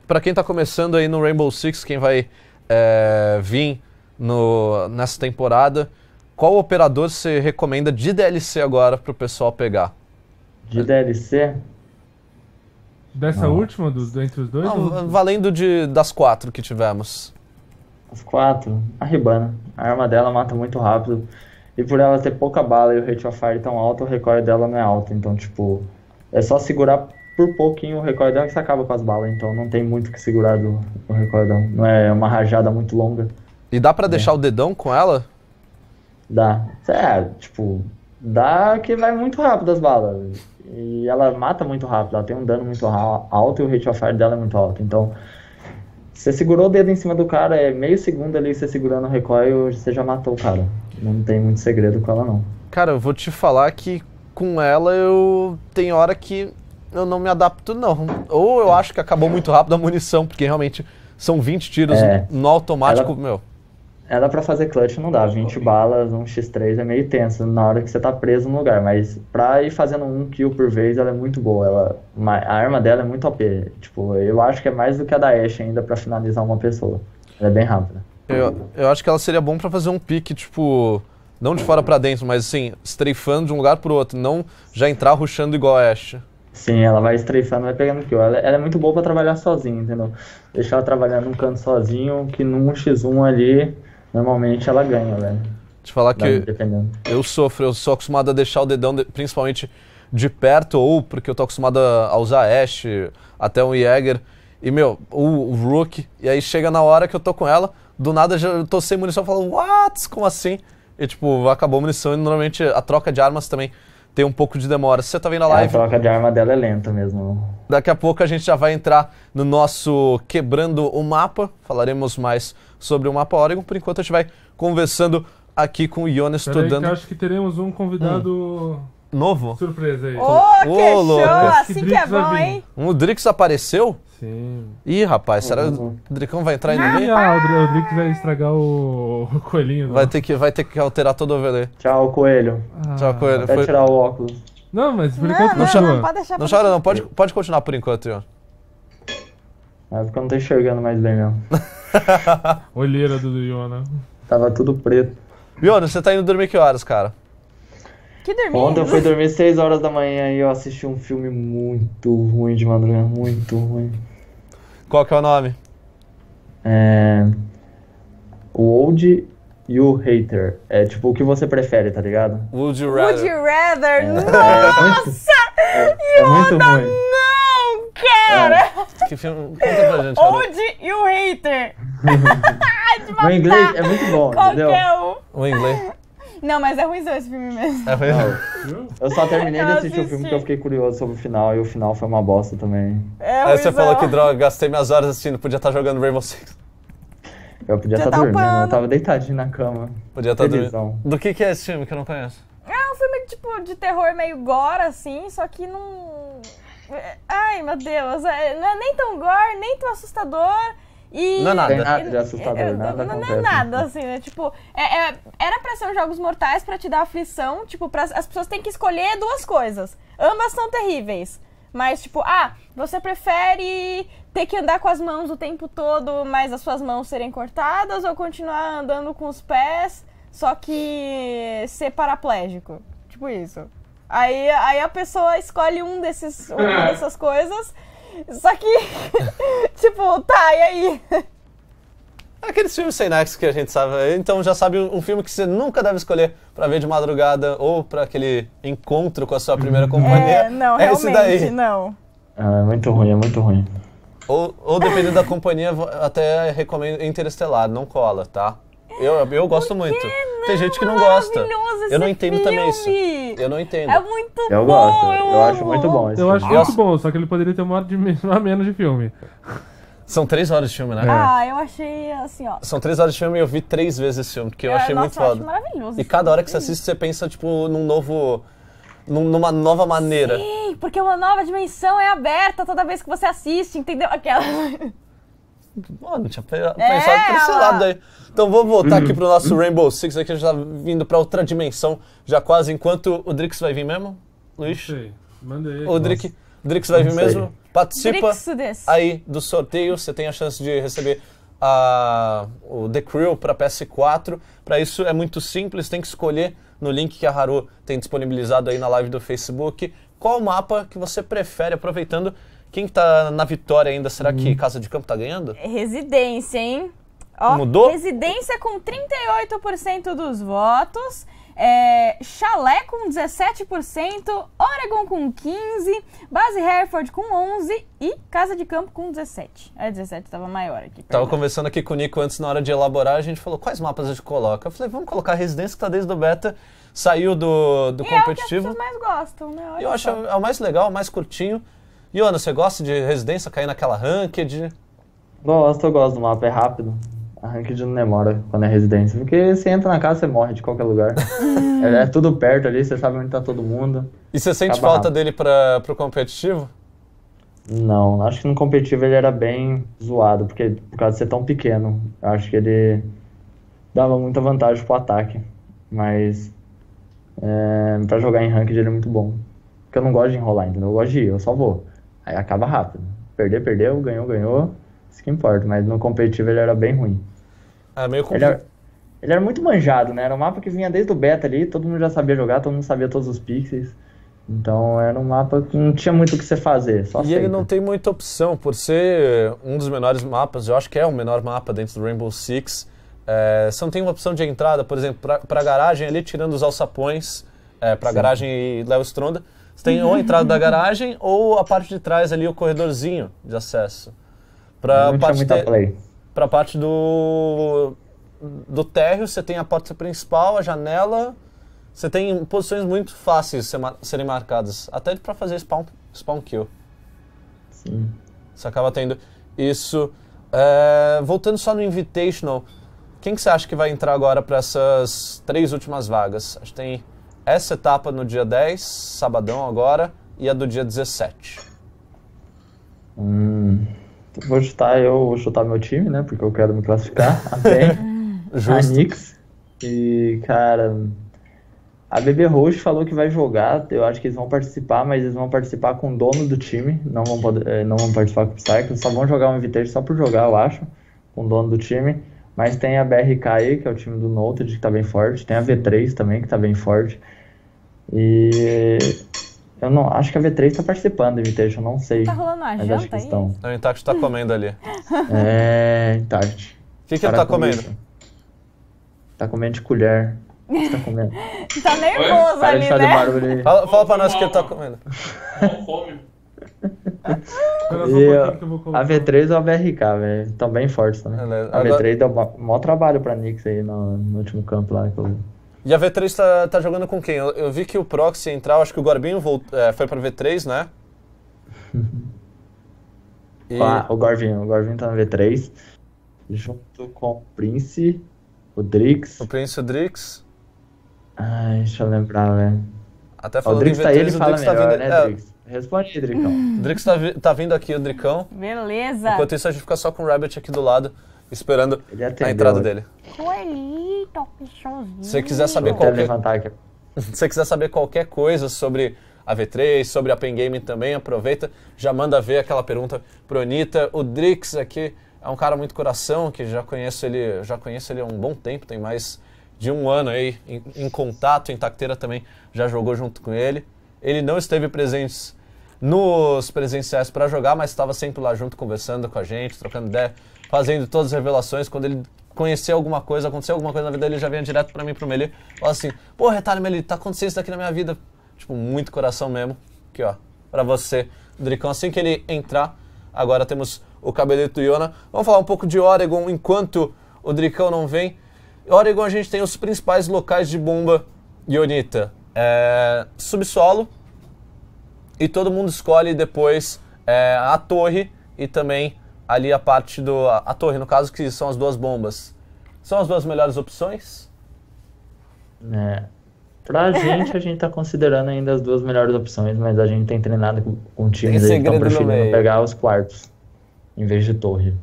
pra quem tá começando aí no Rainbow Six, quem vai é, vir no, nessa temporada, qual operador você recomenda de DLC agora pro pessoal pegar? De DLC?
Dessa não. última, do, entre os dois? Não, ou...
Valendo de, das quatro que tivemos. As quatro, a
Ribana.
A arma dela mata muito rápido. E por ela ter pouca bala e o rate of fire tão alto, o recorde dela não é alto. Então, tipo, é só segurar por pouquinho o recorde dela que você acaba com as balas. Então não tem muito que segurar do, recorde dela. Não é uma rajada muito longa. E dá para é. deixar o dedão com ela? Dá. É, tipo, dá que vai muito rápido as balas. E ela mata muito rápido, ela tem um dano muito alto e o rate of fire dela é muito alto. Então, você segurou o dedo em cima do cara, é meio segundo ali você segurando o recoil, você
já matou o cara.
Não tem muito segredo com ela, não.
Cara, eu vou te falar que com ela eu. Tem hora que eu não me adapto, não. Ou eu acho que acabou muito rápido a munição, porque realmente são 20 tiros é, no automático, ela... meu ela é, pra fazer
clutch não dá, 20 balas, um x3 é meio tenso na hora que você tá preso no lugar, mas pra ir fazendo um kill por vez ela é muito boa, ela, a arma dela é muito OP, tipo, eu acho que é mais do que a da Ashe ainda pra finalizar uma pessoa,
ela é bem rápida. Eu, eu acho que ela seria bom pra fazer um pique, tipo, não de fora pra dentro, mas assim, strafando de um lugar pro outro, não já entrar rushando igual a Ashe.
Sim, ela vai estrefando, vai pegando kill. Ela, ela é muito boa para trabalhar sozinha, entendeu? Deixar ela trabalhar num canto sozinho, que num x1 ali Normalmente ela ganha, velho. Te
falar que Dependendo. eu sofro, eu sou acostumado a deixar o dedão, de, principalmente de perto, ou porque eu tô acostumado a usar Ashe, até um Jäger. E, meu, o, o Rook, e aí chega na hora que eu tô com ela, do nada já, eu tô sem munição, eu falo, what? Como assim? E, tipo, acabou a munição e normalmente a troca de armas também tem um pouco de demora. Se você tá vendo a live. É, a troca
de arma dela é lenta mesmo.
Daqui a pouco a gente já vai entrar no nosso Quebrando o Mapa, falaremos mais sobre o mapa Oregon. Por enquanto a gente vai conversando aqui com o Jonas estudando. Aí que acho que
teremos um convidado. Hum. Novo? Surpresa aí. Ô,
oh, que show! Assim que, é bom, hein?
Um, o Drix apareceu? Sim. Ih, rapaz, será que o uhum. Dricão vai entrar em mim?
Ah, o Drix vai estragar o, o coelhinho.
Vai ter, que, vai ter que alterar todo o overlay. Tchau, coelho. Ah. Tchau, coelho. vai Foi... tirar o
óculos. Não, mas por não, enquanto não, não, não, pode deixar não, chora,
não. Pode, pode continuar por enquanto, Ion.
É porque eu não tô enxergando mais bem, não. Olheira do Iona. Tava tudo
preto. Iona, você tá indo dormir que horas, cara?
Que dormir? Ontem eu fui dormir
6 horas da
manhã e eu assisti um filme muito ruim de madrugada, muito ruim.
Qual que é o nome?
É... O Old You Hater. É tipo o que você prefere, tá ligado?
Would you rather? Would you rather? É. Nossa!
É, é
muito ruim. Não!
quero! É,
que filme?
Conta pra gente. Old
e o Hater. o inglês é muito bom, Qualquer Um. O inglês. Não, mas é ruimzão esse filme mesmo.
É ruimzão. Eu só terminei eu de assistir assisti. o filme porque eu fiquei curioso sobre o final e o final foi uma bosta também.
É Aí você falou que
droga, gastei minhas horas assistindo, podia estar tá jogando Rainbow Six. Eu podia estar tá, tá dormindo, eu tava deitadinho na cama. Podia estar tá dormindo. Do que, que é esse filme que eu não conheço?
É um filme tipo de terror meio gore, assim, só que não ai meu Deus, é, não é nem tão gore, nem tão assustador. E, não é nada. nada de assustador, é, nada Não, é acontece. é nada, assim, né? Tipo, é, é, era pra ser um Jogos Mortais pra te dar aflição. Tipo, pra, as pessoas têm que escolher duas coisas. Ambas são terríveis. Mas, tipo, ah, você prefere ter que andar com as mãos o tempo todo, mas as suas mãos serem cortadas, ou continuar andando com os pés, só que ser paraplégico? Tipo isso. Aí, aí a pessoa escolhe um desses, uma dessas coisas. Só que, tipo, tá, e aí?
Aqueles filmes sem nexo que a gente sabe. Então já sabe um filme que você nunca deve escolher para ver de madrugada ou para aquele encontro com a sua primeira é, companhia. É, não, é realmente, esse daí.
não. Ah, é muito ruim, é muito ruim.
Ou, ou dependendo da companhia, até recomendo Interestelar, não cola, tá? Eu, eu gosto muito. Não? Tem gente que não gosta. Eu não entendo filme. também isso. Eu não entendo. É
muito eu bom. Eu
gosto.
Eu, acho muito bom. eu filme. acho muito bom, só que ele poderia ter uma hora de uma
menos de filme. São três horas de filme, né? É.
Ah, eu achei assim, ó. São três horas de
filme e eu vi três vezes esse filme, porque eu, é, achei nossa, muito foda. Eu acho maravilhoso. E cada hora que você assiste, você pensa, tipo, num novo numa nova maneira.
Sim, porque uma nova dimensão é aberta toda vez que você assiste, entendeu? Aquela.
Mano, tinha é, pensado é, por esse ela... lado aí. Então vamos voltar hum. aqui pro nosso Rainbow Six, aqui né, a gente tá vindo pra outra dimensão, já quase. Enquanto o Drix vai vir mesmo, Luiz? Mandei. O Drix, Drix vai vir mesmo? Participa aí do sorteio, você tem a chance de receber a, o The Crew para PS4. Para isso é muito simples, tem que escolher no link que a Haru tem disponibilizado aí na live do Facebook qual mapa que você prefere, aproveitando quem está na vitória ainda? Será hum. que uhum. Casa de
Campo está ganhando? É residência, hein? Ó, Mudou? Residência com 38% dos votos. É, Chalé com 17%, Oregon com 15%, Base Hereford com 11% e Casa de Campo com 17%. A 17 estava maior aqui. Estava Tava
conversando aqui com o Nico antes na hora de elaborar, a gente falou quais mapas a gente coloca. Eu falei, vamos colocar a residência que está desde o beta, saiu do, do e competitivo. É o que as pessoas
mais gostam, né? Olha Eu só. acho é
o mais legal, o mais curtinho. E, você gosta de residência cair naquela ranked?
Gosto, eu gosto do mapa, é rápido. A ranked não demora quando é residência, porque você entra na casa, você morre de qualquer lugar. é, é, tudo perto ali, você sabe onde tá todo mundo. E você sente Acaba falta rápido.
dele pra, pro competitivo?
Não, acho que no competitivo ele era bem zoado, porque por causa de ser tão pequeno, acho que ele dava muita vantagem pro ataque. Mas é, pra jogar em ranked ele é muito bom. Porque eu não gosto de enrolar, entendeu? Eu gosto de ir, eu só vou. Aí acaba rápido. Perder, perdeu, ganhou, ganhou. Isso que importa, mas no competitivo ele era bem ruim.
Ah, era meio complicado. Ele,
ele era, muito manjado, né? Era um mapa que vinha desde o beta ali, todo mundo já sabia jogar, todo mundo sabia todos os pixels. Então era um mapa que não tinha muito o que você fazer. e aceita. ele não
tem muita opção, por ser eh, um dos menores mapas, eu acho que é o menor mapa dentro do Rainbow Six. É, você não tem uma opção de entrada, por exemplo, para a garagem ali, tirando os alçapões é, para a garagem e Léo Stronda você tem ou a entrada da uhum. garagem ou a parte de trás ali, o corredorzinho de acesso. Pra parte, te... pra parte do do térreo, você tem a porta principal, a janela. Você tem posições muito fáceis serem marcadas, até para fazer spawn, spawn kill. Sim. Você acaba tendo isso. É, voltando só no Invitational, quem que você acha que vai entrar agora para essas três últimas vagas? acho que tem essa etapa no dia 10, sabadão agora, e a do dia 17?
Hum, vou
chutar, eu vou chutar meu time,
né? Porque eu quero me classificar.
A a Nix.
E, cara, a BB Rouge falou que vai jogar. Eu acho que eles vão participar, mas eles vão participar com o dono do time. Não vão, poder, eh, não vão participar com o Psycho. Só vão jogar um Invitation só por jogar, eu acho. Com o dono do time. Mas tem a BRK aí, que é o time do Noted, que tá bem forte. Tem a V3 também, que tá bem forte. E eu não acho que a V3 tá participando do Invitation, não sei. Tá rolando janta acho que estão.
o Intact tá comendo ali.
É, Intact. O que, que ele tá comendo? Isso. Tá comendo de colher. O que tá comendo?
tá nervoso né? aí ali,
né? Fala, fala pra nós o que ele tá comendo. Não, fome.
eu, a
V3 ou a BRK, velho. Estão bem fortes também.
Né? Beleza. É- a V3
deu maior trabalho pra Nix aí no, no último campo lá. Eu...
E a V3 tá, tá jogando com quem? Eu, eu, vi que o Proxy entrar, acho que o Gorbinho volt, é, foi pra V3, né?
e... ah, o Gorvinho, o Gorvinho tá na V3.
Junto com o
Prince, o
Drix. O Prince e o Drix. Ai,
deixa eu lembrar, velho. Até falando o Drix tá aí, ele o Drix tá vindo. Né, é,
Drix? Responde, Dricão. O Drix tá, vi tá vindo aqui, o Dricão.
Beleza. Enquanto
isso, a gente fica só com o Rabbit aqui do lado, esperando a entrada né? dele.
Coelhinho, pichãozinho. Se você quiser saber qualquer...
Se você quiser saber qualquer coisa sobre a V3, sobre a Pengame também, aproveita, já manda ver aquela pergunta pro Anitta. O Drix aqui é um cara muito coração, que já conheço ele, já conheço ele há um bom tempo, tem mais de um ano aí em, em contato, em Tacteira também já jogou junto com ele. Ele não esteve presente nos presenciais para jogar, mas estava sempre lá junto, conversando com a gente, trocando ideia, fazendo todas as revelações. Quando ele conheceu alguma coisa, aconteceu alguma coisa na vida dele, ele já vinha direto para mim, para o Meli. Fala assim, pô, retalho, Meli, tá acontecendo isso daqui na minha vida. Tipo, muito coração mesmo. Aqui, ó, para você, Dricão. Assim que ele entrar, agora temos o cabelito Iona. Vamos falar um pouco de Oregon enquanto o Dricão não vem. Oregon a gente tem os principais locais de bomba ionita é, subsolo e todo mundo escolhe depois é, a torre e também ali a parte do a, a, torre no caso que são as duas bombas são as duas melhores opções
é. Pra gente, a gente tá considerando ainda as duas melhores opções, mas a gente tem treinado com times aí que estão preferindo pegar os quartos em vez de torre.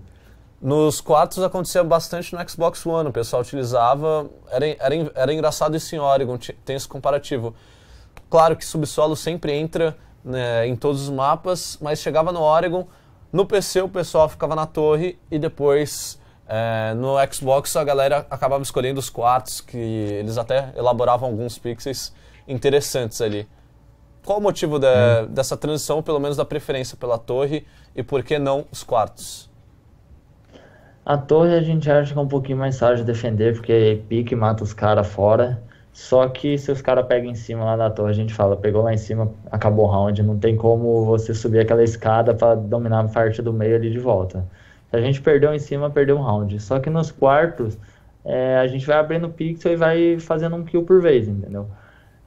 Nos quartos acontecia bastante no Xbox One, o pessoal utilizava. Era, era, era engraçado isso em Oregon, tem esse comparativo. Claro que subsolo sempre entra né, em todos os mapas, mas chegava no Oregon, no PC o pessoal ficava na torre e depois é, no Xbox a galera acabava escolhendo os quartos, que eles até elaboravam alguns pixels interessantes ali. Qual o motivo hum. dessa transição, pelo menos da preferência pela torre, e por que não os quartos?
A torre a gente acha que é um pouquinho mais fácil de defender, porque pique mata os caras fora. Só que se os caras pegam em cima lá da torre, a gente fala, pegou lá em cima, acabou o round. Não tem como você subir aquela escada para dominar a parte do meio ali de volta. Se a gente perdeu em cima, perdeu um round. Só que nos quartos, é, a gente vai abrindo pixel e vai fazendo um kill por vez, entendeu?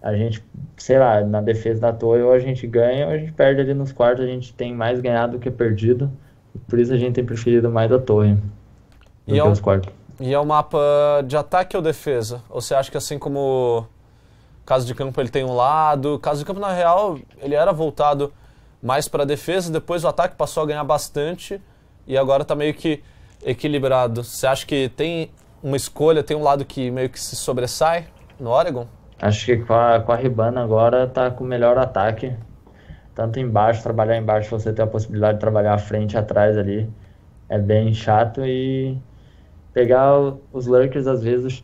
A gente, sei lá, na defesa da torre, ou a gente ganha ou a gente perde ali nos quartos. A gente tem mais ganhado do que perdido. Por isso a gente tem preferido mais a torre. E é, um,
e é um mapa de ataque ou defesa? Ou você acha que assim como caso de campo ele tem um lado, caso de campo na real ele era voltado mais para defesa, depois o ataque passou a ganhar bastante e agora está meio que equilibrado. Você acha que tem uma escolha, tem um lado que meio que se sobressai no Oregon?
Acho que com a, com a Ribana agora tá com o melhor ataque. Tanto embaixo, trabalhar embaixo, você tem a possibilidade de trabalhar à frente, atrás ali. É bem chato e pegar os lurkers às vezes.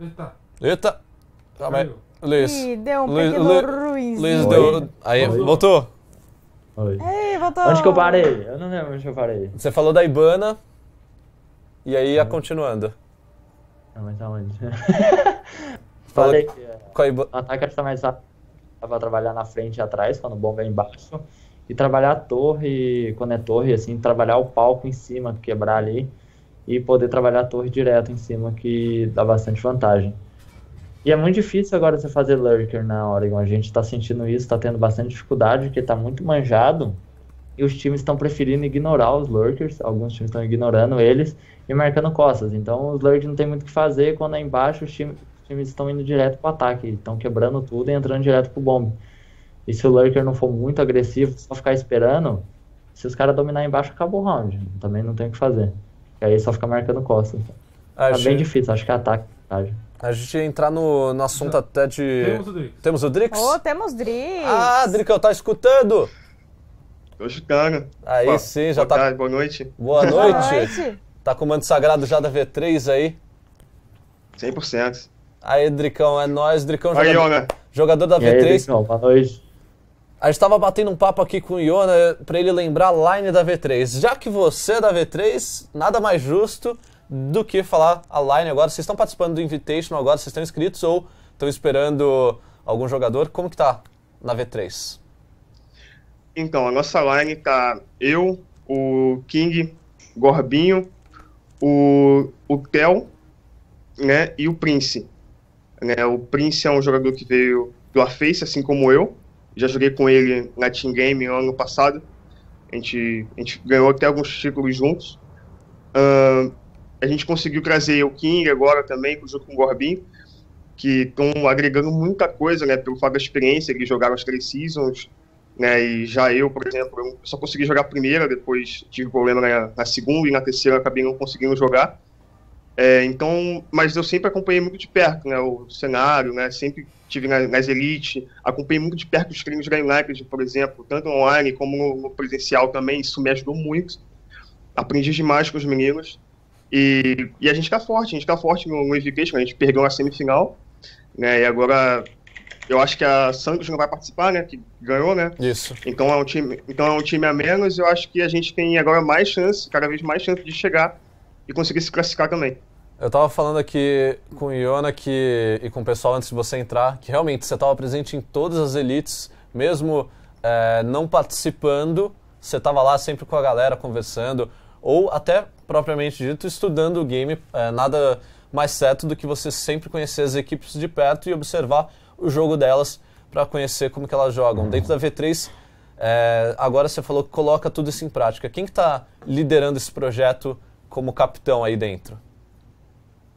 Eita! Eita! Ah, Calma aí. Luiz. Ih, deu um Luiz, deu. Aí, Oi. voltou.
Oi. Ei, voltou. Onde que eu parei?
Eu não lembro onde que eu parei. Você falou da Ibana. E aí ia continuando.
Não, ah, mas aonde? Falei que uh, o ataque está mais rápido. Dá pra trabalhar na frente e atrás, quando bomba é embaixo e trabalhar a torre, quando é torre, assim, trabalhar o palco em cima, quebrar ali, e poder trabalhar a torre direto em cima, que dá bastante vantagem. E é muito difícil agora você fazer Lurker na Oregon. A gente está sentindo isso, está tendo bastante dificuldade, porque está muito manjado. E os times estão preferindo ignorar os Lurkers. Alguns times estão ignorando eles e marcando costas. Então os Lurkers não tem muito o que fazer. Quando é embaixo, os, os times estão indo direto para o ataque. Estão quebrando tudo e entrando direto para o bombe. E se o lurker não for muito agressivo, só ficar esperando, se os caras dominar embaixo, acabou o round. Também não tem o que fazer. E aí só fica marcando costas. Tá gente... bem difícil, acho que é
ataque. A gente ia entrar no, no assunto Já. até de. Temos o Drix. Temos o Drix? Oh,
temos Drix.
Ah, Dricão, tá escutando? Tô chutando. Aí boa, sim, já boa tá. Tarde, boa noite. Boa noite. Boa noite. Tá com o manto sagrado já da V3 aí? 100%. Aí, Dricão, é nóis. Dricão, jogador, jogador da e V3. Aí, Dricão, boa noite. A gente estava batendo um papo aqui com o Iona para ele lembrar a line da V3. Já que você é da V3, nada mais justo do que falar a line agora. Vocês estão participando do Invitational agora, vocês estão inscritos ou estão esperando algum jogador? Como que tá
na V3? Então, a nossa line tá eu, o King, Gorbinho, o, o Theo né, e o Prince. Né, o Prince é um jogador que veio do Aface, assim como eu. Já joguei com ele na Team Game ano passado. A gente, a gente ganhou até alguns títulos juntos. Uh, a gente conseguiu trazer o King agora também, junto com o Gorbin, que estão agregando muita coisa, né? Pelo fato da experiência, eles jogaram as três seasons, né? E já eu, por exemplo, eu só consegui jogar a primeira, depois tive problema na, na segunda e na terceira acabei não conseguindo jogar. É, então, mas eu sempre acompanhei muito de perto, né, o cenário, né, sempre tive nas, nas elites, acompanhei muito de perto os crimes da United, por exemplo, tanto online como no, no presencial também, isso me ajudou muito, aprendi demais com os meninos, e, e a gente está forte, a gente está forte no, no Education, a gente perdeu na semifinal, né, e agora eu acho que a Santos não vai participar, né, que ganhou, né, Isso. então é um time, então é um time a menos, eu acho que a gente tem agora mais chance, cada vez mais chance de chegar e conseguir se classificar também.
Eu estava falando aqui com o Iona que, e com o pessoal antes de você entrar, que realmente você estava presente em todas as elites, mesmo é, não participando, você estava lá sempre com a galera conversando, ou até propriamente dito, estudando o game, é, nada mais certo do que você sempre conhecer as equipes de perto e observar o jogo delas para conhecer como que elas jogam. Dentro da V3, é, agora você falou que coloca tudo isso em prática. Quem está liderando esse projeto como capitão aí dentro?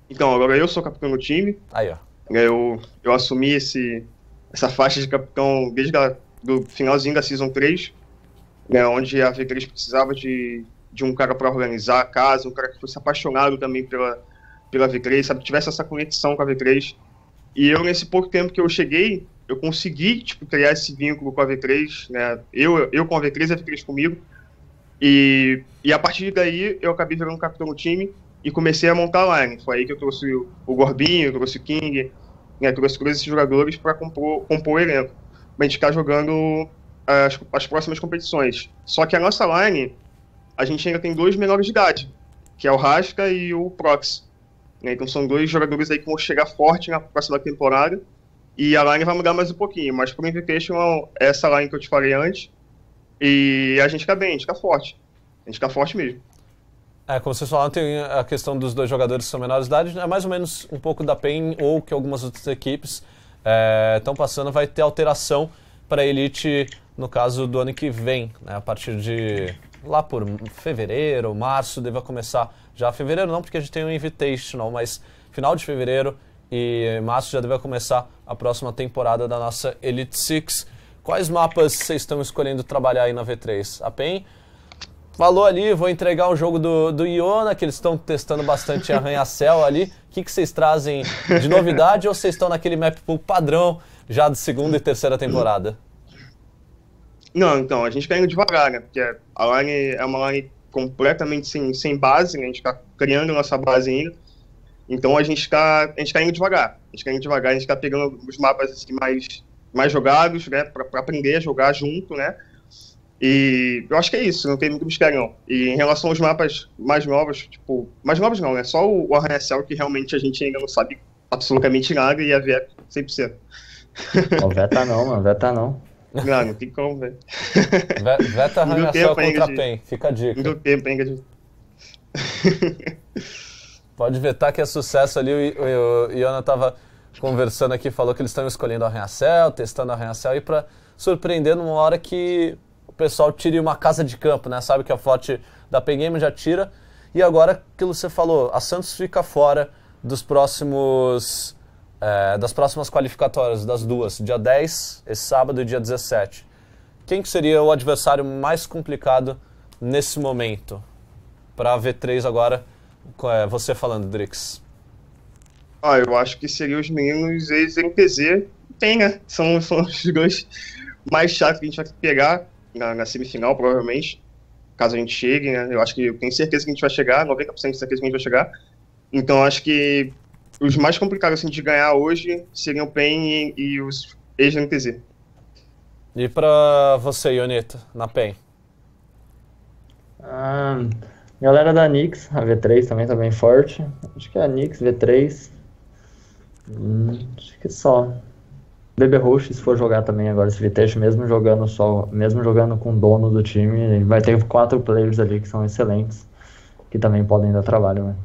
Então, agora eu sou capitão do time. Aí, ó. É, eu, eu assumi esse, essa faixa de capitão desde a, do finalzinho da Season 3, né, onde a V3 precisava de, de um cara para organizar a casa, um cara que fosse apaixonado também pela, pela V3, sabe, tivesse essa conexão com a V3. E eu, nesse pouco tempo que eu cheguei, eu consegui tipo, criar esse vínculo com a V3, né, eu, eu com a V3 e a V3 comigo, e, e a partir daí eu acabei virando capitão do time e comecei a montar a line. Foi aí que eu trouxe o, Gorbinho, eu trouxe o King, né, trouxe todos esses jogadores para compor, compor o elenco. Para a gente ficar jogando ah, as, as próximas competições. Só que a nossa line, a gente ainda tem dois menores de idade, que é o Rasca e o Prox. Né, então são dois jogadores aí que vão chegar forte na próxima temporada. E a line vai mudar mais um pouquinho, mas para o é essa line que eu te falei antes, e a gente fica bem, a gente fica forte. A gente fica forte mesmo.
É, como vocês falaram, tem a questão dos dois jogadores que são menores de idade, né? é mais ou menos um pouco da PEN ou que algumas outras equipes estão é, passando, vai ter alteração para a Elite, no caso do ano que vem, né, a partir de lá por fevereiro, março, deve começar já fevereiro não, porque a gente tem um Invitational, mas final de fevereiro e março já deve começar a próxima temporada da nossa Elite Six. Quais mapas vocês estão escolhendo trabalhar aí na V3? A PEN falou ali, vou entregar o jogo do, do Iona, que eles estão testando bastante arranha-céu ali. O que, que vocês trazem de novidade ou vocês estão naquele map pool padrão já de segunda e terceira temporada?
Não, então, a gente tá indo devagar, né? Porque a line é uma line completamente sem, sem base, né? A gente tá criando nossa base ainda. Então a gente tá, a gente tá indo devagar. A gente tá indo devagar, a gente tá pegando os mapas assim, mais mais jogados, né, para aprender a jogar junto, né? E eu acho que é isso, não tem muito mistério não. E em relação aos mapas mais novos, tipo, mais novos não, né? Só o Arranha-Céu que realmente a gente ainda não sabe absolutamente nada e a VEP 100%.
Não, Veta não, mano, Veta não.
Não, não tem como, velho. Veta Arranha-Céu contra PEN, fica a dica. Não tempo ainda de...
Pode vetar que é sucesso ali, o, o, o Iona tava conversando aqui falou que eles estão escolhendo arranha-céu, testando arranha-céu e para surpreender numa hora que o pessoal tire uma casa de campo, né? Sabe que a Forte da Pengame já tira. E agora aquilo que você falou, a Santos fica fora dos próximos é, das próximas qualificatórias, das duas, dia 10, esse sábado e dia 17. Quem que seria o adversário mais complicado nesse momento? Para a V3 agora, é, você falando, Drix.
Ah, eu acho que seriam os meninos ex-NPZ Penha. Né? São, são os dois mais chatos que a gente vai pegar na, na, semifinal, provavelmente. Caso a gente chegue, né? Eu acho que eu tenho certeza que a gente vai chegar, 90% de certeza que a gente vai chegar. Então acho que os mais complicados assim, de ganhar hoje seriam o PEN e, e os ex-NPZ.
E pra você, Ionita, na PEN? Ah,
galera da Nix, a V3 também tá bem forte. Acho que é a Nix, V3, Hum, acho que só. DB Rush, se for jogar também agora, esse Vitesse, mesmo jogando só, mesmo jogando com o dono do time, vai ter quatro players ali que são excelentes, que também podem dar trabalho, né?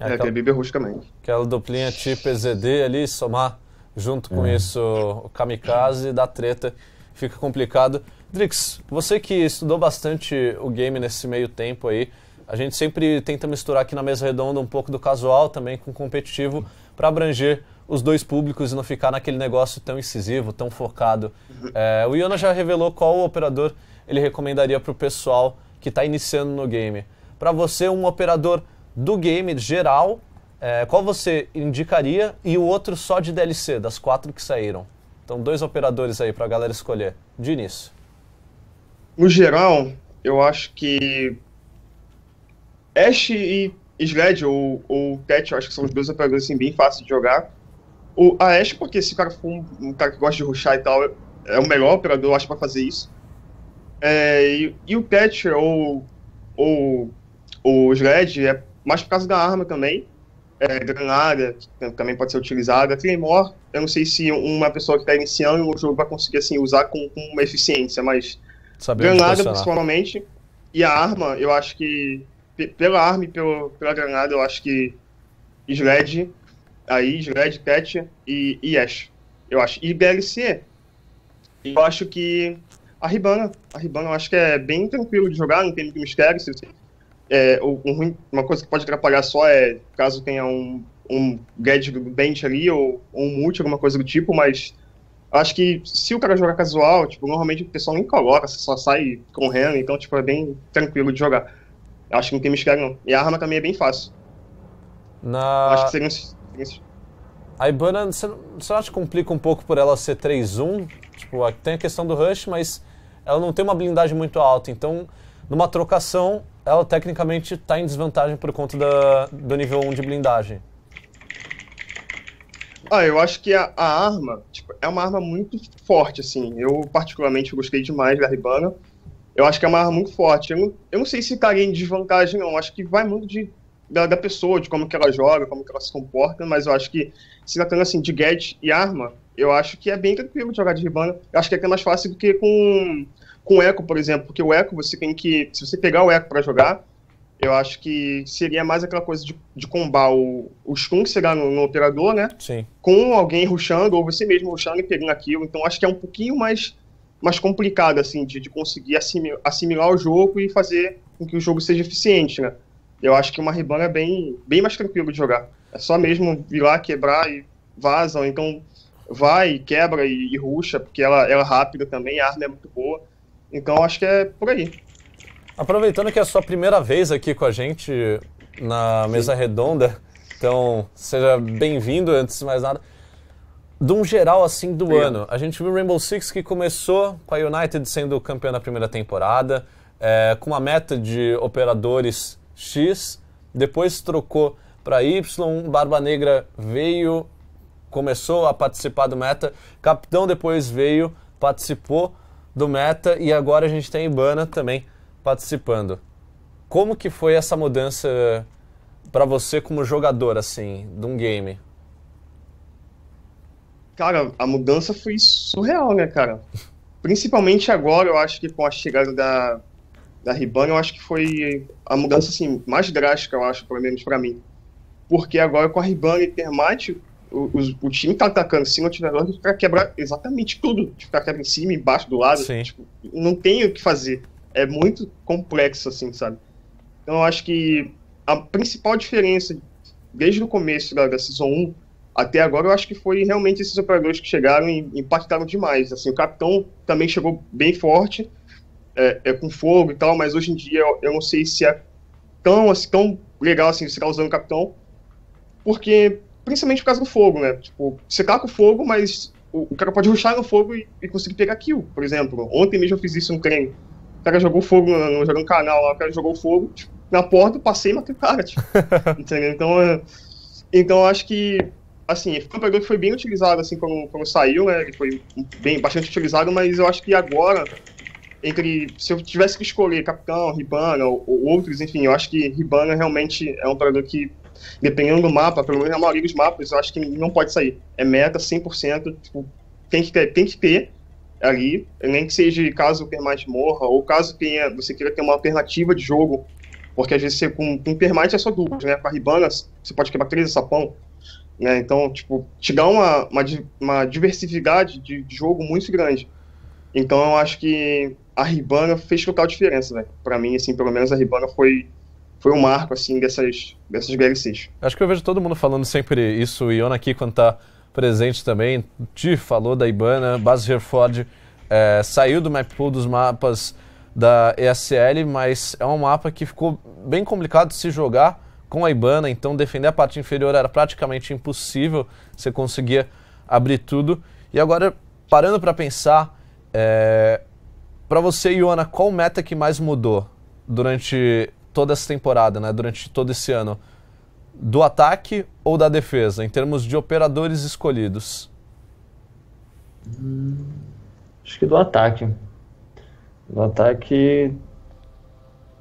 É, é aquela, tem BB Rush também. Aquela duplinha tipo EZD ali, somar junto com é. isso o kamikaze dá treta, fica complicado. Drix, você que estudou bastante o game nesse meio tempo aí, a gente sempre tenta misturar aqui na mesa redonda um pouco do casual também com competitivo para abranger os dois públicos e não ficar naquele negócio tão incisivo, tão focado. É, o Iona já revelou qual operador ele recomendaria para o pessoal que está iniciando no game. Para você, um operador do game geral, é, qual você indicaria e o outro só de DLC, das quatro que saíram? Então, dois operadores aí para a galera
escolher, de início. No geral, eu acho que Ash e Sledge ou, ou Cat, eu acho que são os dois operadores assim, bem fáceis de jogar. O, a Ash, porque esse cara for um, um, cara que gosta de ruxar e tal, é o melhor operador, eu acho, pra fazer isso. É, e, e, o Catcher ou, ou, ou os Red é mais por causa da arma também. É, granada, que também pode ser utilizada. Claymore, eu não sei se uma pessoa que está iniciando o jogo vai conseguir assim, usar com, com uma eficiência, mas Saber granada principalmente. E a arma, eu acho que. Pela arma e pelo, pela granada, eu acho que Sled aí Sled, Tetia e, e Ash, eu acho. E BLC, eu acho que a Ribana, a Ribana eu acho que é bem tranquilo de jogar, não tem muito mistério. Se, é, ruim, uma coisa que pode atrapalhar só é caso tenha um, um gadget bench ali ou, ou um multi, alguma coisa do tipo, mas acho que se o cara jogar casual, tipo, normalmente o pessoal nem coloca, você só sai correndo, então, tipo, é bem tranquilo de jogar. Acho que não tem mistério, não. E a arma também é bem fácil.
Na... Acho que um... Isso. A Ibana, você não acha que complica um pouco por ela ser 3-1? Tipo, tem a questão do rush, mas ela não tem uma blindagem muito alta. Então, numa trocação, ela tecnicamente está em desvantagem por conta da, do nível 1 de blindagem.
Ah, eu acho que a, a arma tipo, é uma arma muito forte, assim. Eu, particularmente, gostei demais da Ribana. Eu acho que é uma arma muito forte. Eu, eu não sei se estaria em desvantagem, não. Eu acho que vai muito de da, da, pessoa, de como que ela joga, como que ela se comporta, mas eu acho que se tratando assim de gadget e arma, eu acho que é bem tranquilo de jogar de ribana. Eu acho que é até mais fácil do que com com Echo, por exemplo, porque o Echo você tem que, se você pegar o Echo para jogar, eu acho que seria mais aquela coisa de, de combar o, o stun que será no, no operador, né? Sim. Com alguém ruxando, ou você mesmo ruxando e pegando aquilo. Então acho que é um pouquinho mais, mais complicado, assim, de, de conseguir assimilar, assimilar o jogo e fazer com que o jogo seja eficiente, né? eu acho que uma Ribana é bem, bem mais tranquilo de jogar. É só mesmo ir lá, quebrar e vazam então vai, quebra e, e ruxa, porque ela, ela é rápida também, a arma é muito boa. Então acho que é por aí. Aproveitando que é a sua primeira
vez aqui com a gente na mesa Sim. redonda, então seja bem-vindo antes de mais nada. De um geral assim do Sim. ano, a gente viu o Rainbow Six que começou com a United sendo campeã da primeira temporada, é, com uma meta de operadores X, depois trocou para Y, Barba Negra veio, começou a participar do meta, Capitão depois veio, participou do meta e agora a gente tem Ibana também participando. Como que foi essa mudança eh, para você como jogador assim, de um game?
Cara, a mudança foi surreal, né, cara? Principalmente agora, eu acho que com a chegada da, da Ribana, eu acho que foi a mudança assim, mais drástica, eu acho, pelo menos para mim. Porque agora com a Ribana e Termite, o, o, o, time tá atacando cima do atirador pra quebrar exatamente tudo. ficar tá quebra em cima, embaixo, do lado. Tipo, não tem o que fazer. É muito complexo, assim, sabe? Então eu acho que a principal diferença, desde o começo da, da Season 1 até agora, eu acho que foi realmente esses operadores que chegaram e impactaram demais. Assim, o Capitão também chegou bem forte, é, é, com fogo e tal, mas hoje em dia eu, eu não sei se é tão, assim, tão legal assim, estar tá usando o capitão, porque, principalmente por causa do fogo, né? Tipo, você tá com fogo, mas o, o cara pode ruxar no fogo e, e, conseguir pegar kill, por exemplo. Ontem mesmo eu fiz isso no trem, O cara jogou fogo, no, jogando canal lá, o cara jogou fogo tipo, na porta, passei e matei o cara, tipo, entendeu? Então, é, então eu acho que, assim, foi um que foi bem utilizado, assim, quando, quando saiu, né? Ele foi bem, bastante utilizado, mas eu acho que agora entre se eu tivesse que escolher Capitão, Ribana ou, ou, outros, enfim, eu acho que Ribana realmente é um jogador que, dependendo do mapa, pelo menos na maioria dos mapas, eu acho que não pode sair. É meta 100%, tipo, tem que, ter, tem que ter ali, nem que seja caso o Permite morra, ou caso tenha, você queira ter uma alternativa de jogo, porque às vezes você, com, o Permite é só duas, né? Com a Ribana você pode quebrar três é sapão, né? Então, tipo, te dá uma, uma, uma diversidade de, de jogo muito grande. Então eu acho que a Ribana fez total diferença, né? Pra mim, assim, pelo menos a Ribana foi foi um marco, assim, dessas, dessas DLCs.
Acho que eu vejo todo mundo falando sempre isso, o Iona aqui, quando tá presente também, te falou da Ibana, Base Herford é, saiu do map pool dos mapas da ESL, mas é um mapa que ficou bem complicado de se jogar com a Ibana, então defender a parte inferior era praticamente impossível, você conseguia abrir tudo. E agora, parando para pensar, é, para você, Iona, qual meta que mais mudou durante toda essa temporada, né? Durante todo esse ano? Do ataque ou da defesa, em termos de operadores escolhidos? acho que do
ataque. Do ataque,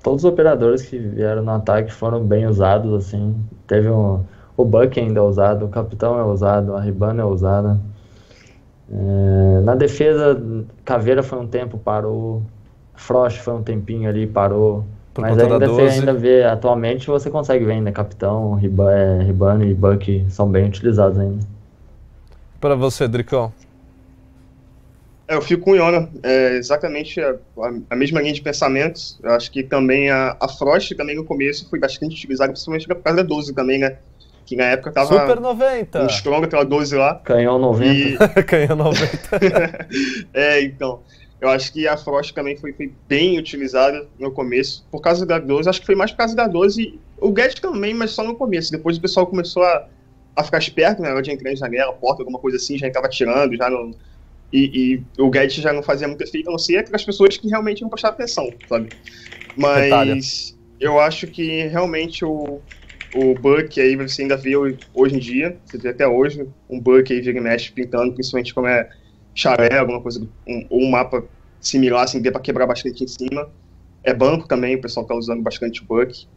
todos os operadores que vieram no ataque foram bem usados, assim. Teve um, o Buck ainda é usado, o Capitão é usado, a Ribana é usada. É, na defesa, Caveira foi um tempo, parou. Frost foi um tempinho ali, parou. Por Mas ainda você ainda vê, atualmente você consegue ver ainda, Capitão, Riba, é, Ribano e Buck são bem utilizados
ainda. Para você, Dricão?
É, eu fico com o Iona, é exatamente a, a, a, mesma linha de pensamentos. Eu acho que também a, a Frost, também no começo, foi bastante utilizada, principalmente a causa da 12 também, né? que na época tava. Super 90! Um Strong tava 12 lá. Canhão 90. E... Canhão 90. é, então. Eu acho que a Frost também foi, foi, bem utilizada no começo, por causa da 12. Acho que foi mais por causa da 12. O get também, mas só no começo. Depois o pessoal começou a, a ficar esperto né, de entrar em janela, porta, alguma coisa assim, já estava tirando, já não. E, e, o get já não fazia muito efeito, a não ser aquelas as pessoas que realmente não prestavam atenção, sabe? Mas eu acho que realmente o, o Buck aí você ainda vê hoje em dia, você vê até hoje um Buck aí vira e mexe pintando, principalmente como é xaré, alguma coisa, um, ou um mapa similar, assim, dê para quebrar bastante em cima. É banco também, o pessoal tá usando bastante o Buck,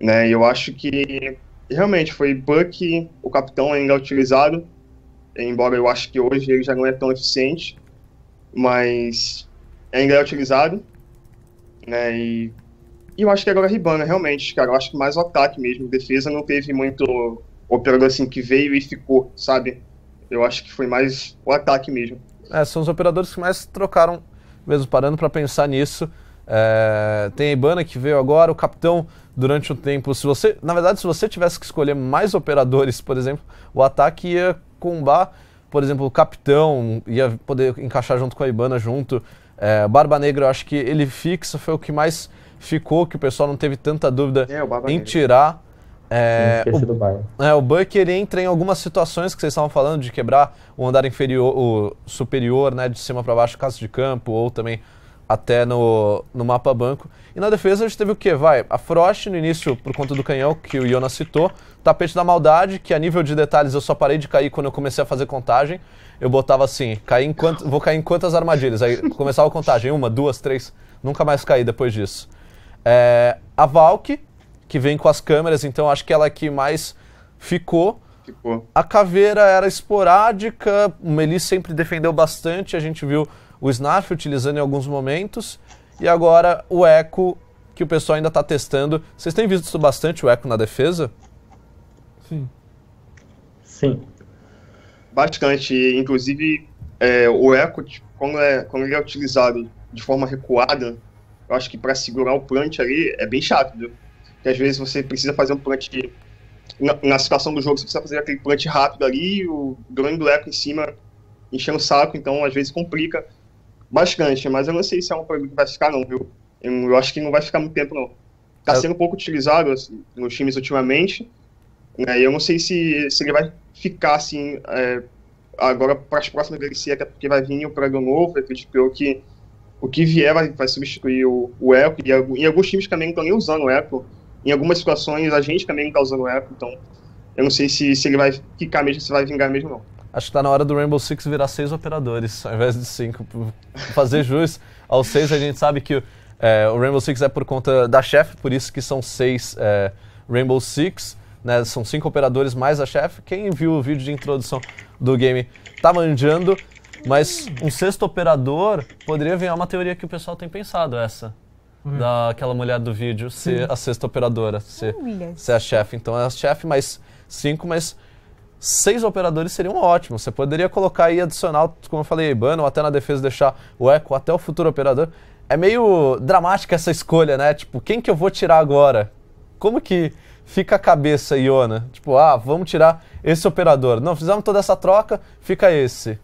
né, e eu acho que realmente foi Buck, o capitão ainda utilizado, embora eu acho que hoje ele já não é tão eficiente, mas ainda é utilizado, né, e e eu acho que agora a Ribana, né, realmente, cara. Eu acho que mais o ataque mesmo. Defesa não teve muito operador assim que veio e ficou, sabe? Eu acho que foi mais o ataque mesmo.
É, são os operadores que mais trocaram, mesmo parando para pensar nisso. É, tem a Ibana que veio agora, o capitão durante o um tempo. Se você, na verdade, se você tivesse que escolher mais operadores, por exemplo, o ataque ia combar, por exemplo, o capitão ia poder encaixar junto com a Ibana junto. É, Barba Negra, eu acho que ele fixo foi o que mais ficou, que o pessoal não teve tanta dúvida é, em tirar. É, o, é, o entra em algumas situações que vocês estavam falando, de quebrar o andar inferior, o superior, né, de cima para baixo, caso de campo, ou também até no, no mapa banco. E na defesa a gente teve o que? Vai, a Frost no início por conta do canhão, que o Jonas citou, tapete da maldade, que a nível de detalhes eu só parei de cair quando eu comecei a fazer contagem. Eu botava assim, cair em quant... vou cair em quantas armadilhas? Aí começava a contagem, uma, duas, três, nunca mais caí depois disso. É, a Valk, que vem com as câmeras, então acho que ela é que mais ficou. ficou. A Caveira era esporádica, o Melis sempre defendeu bastante, a gente viu o Snarf utilizando em alguns momentos. E agora o Echo, que o pessoal ainda está testando. Vocês têm visto bastante o Echo na defesa? Sim. Sim.
Bastante. Inclusive, é, o Echo, quando, tipo, é, quando ele é utilizado de forma recuada, eu acho que para segurar o plant ali é bem chato, viu? Porque às vezes você precisa fazer um plant na, na, situação do jogo, você precisa fazer aquele plant rápido ali, o grande bleco em cima enchendo o saco, então às vezes complica bastante. Mas eu não sei se é um problema que vai ficar, não, viu? Eu, eu acho que não vai ficar muito tempo, não. Tá sendo pouco utilizado assim, nos times ultimamente, né? E eu não sei se, se ele vai ficar assim é, agora para as próximas DLC, até porque vai vir o um prego novo, acredito que o que vier vai, vai substituir o, o Echo, e em alguns times também estão nem usando o Echo, em algumas situações a gente também está usando o Echo, então eu não sei se, se ele vai ficar mesmo, se vai vingar mesmo não.
Acho que está na hora do Rainbow Six virar seis operadores, ao invés de cinco. Fazer jus aos seis, a gente sabe que é, o Rainbow Six é por conta da chefe, por isso que são seis é, Rainbow Six, né? São cinco operadores mais a chefe. Quem viu o vídeo de introdução do game tá manjando. Mas um sexto operador poderia virar é uma teoria que o pessoal tem pensado, essa. Hum. Daquela mulher do vídeo ser Sim. a sexta operadora, ser, ser a chefe. Então é a chefe mais cinco, mas seis operadores seriam ótimos. Você poderia colocar aí adicional, como eu falei, ban ou até na defesa deixar o eco até o futuro operador. É meio dramática essa escolha, né? Tipo, quem que eu vou tirar agora? Como que fica a cabeça, Iona? Tipo, ah, vamos tirar esse operador. Não, fizemos toda essa troca, fica esse.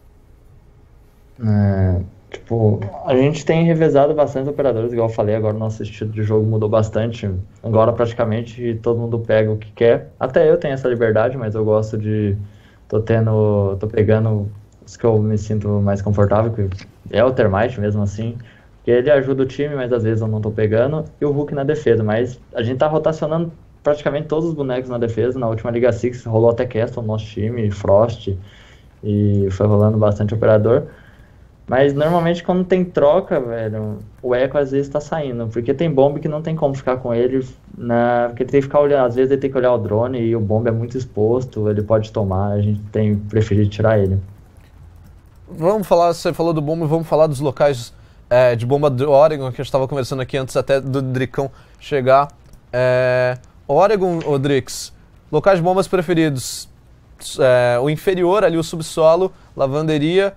É, tipo, a gente tem revezado bastante operadores, igual eu falei, agora o nosso estilo de jogo mudou bastante. Agora praticamente todo mundo pega o que quer. Até eu tenho essa liberdade, mas eu gosto de. tô tendo. tô pegando os que eu me sinto mais confortável, que é o Termite mesmo assim. Porque ele ajuda o time, mas às vezes eu não tô pegando. E o Hulk na defesa, mas a gente tá rotacionando praticamente todos os bonecos na defesa. Na última Liga Six rolou até Castle, nosso time, Frost, e foi rolando bastante operador. Mas normalmente quando tem troca, velho, o eco às vezes tá saindo. Porque tem bomba que não tem como ficar com ele. Na... Porque tem que ficar olhando. Às vezes ele tem que olhar o drone e o bomba é muito exposto, ele pode tomar, a gente tem preferido tirar ele.
Vamos falar, você falou do bomba, vamos falar dos locais é, de bomba do Oregon, que a gente estava conversando aqui antes até do Dricão chegar. É, Oregon, Odrix, locais de bombas preferidos. É, o inferior ali, o subsolo, lavanderia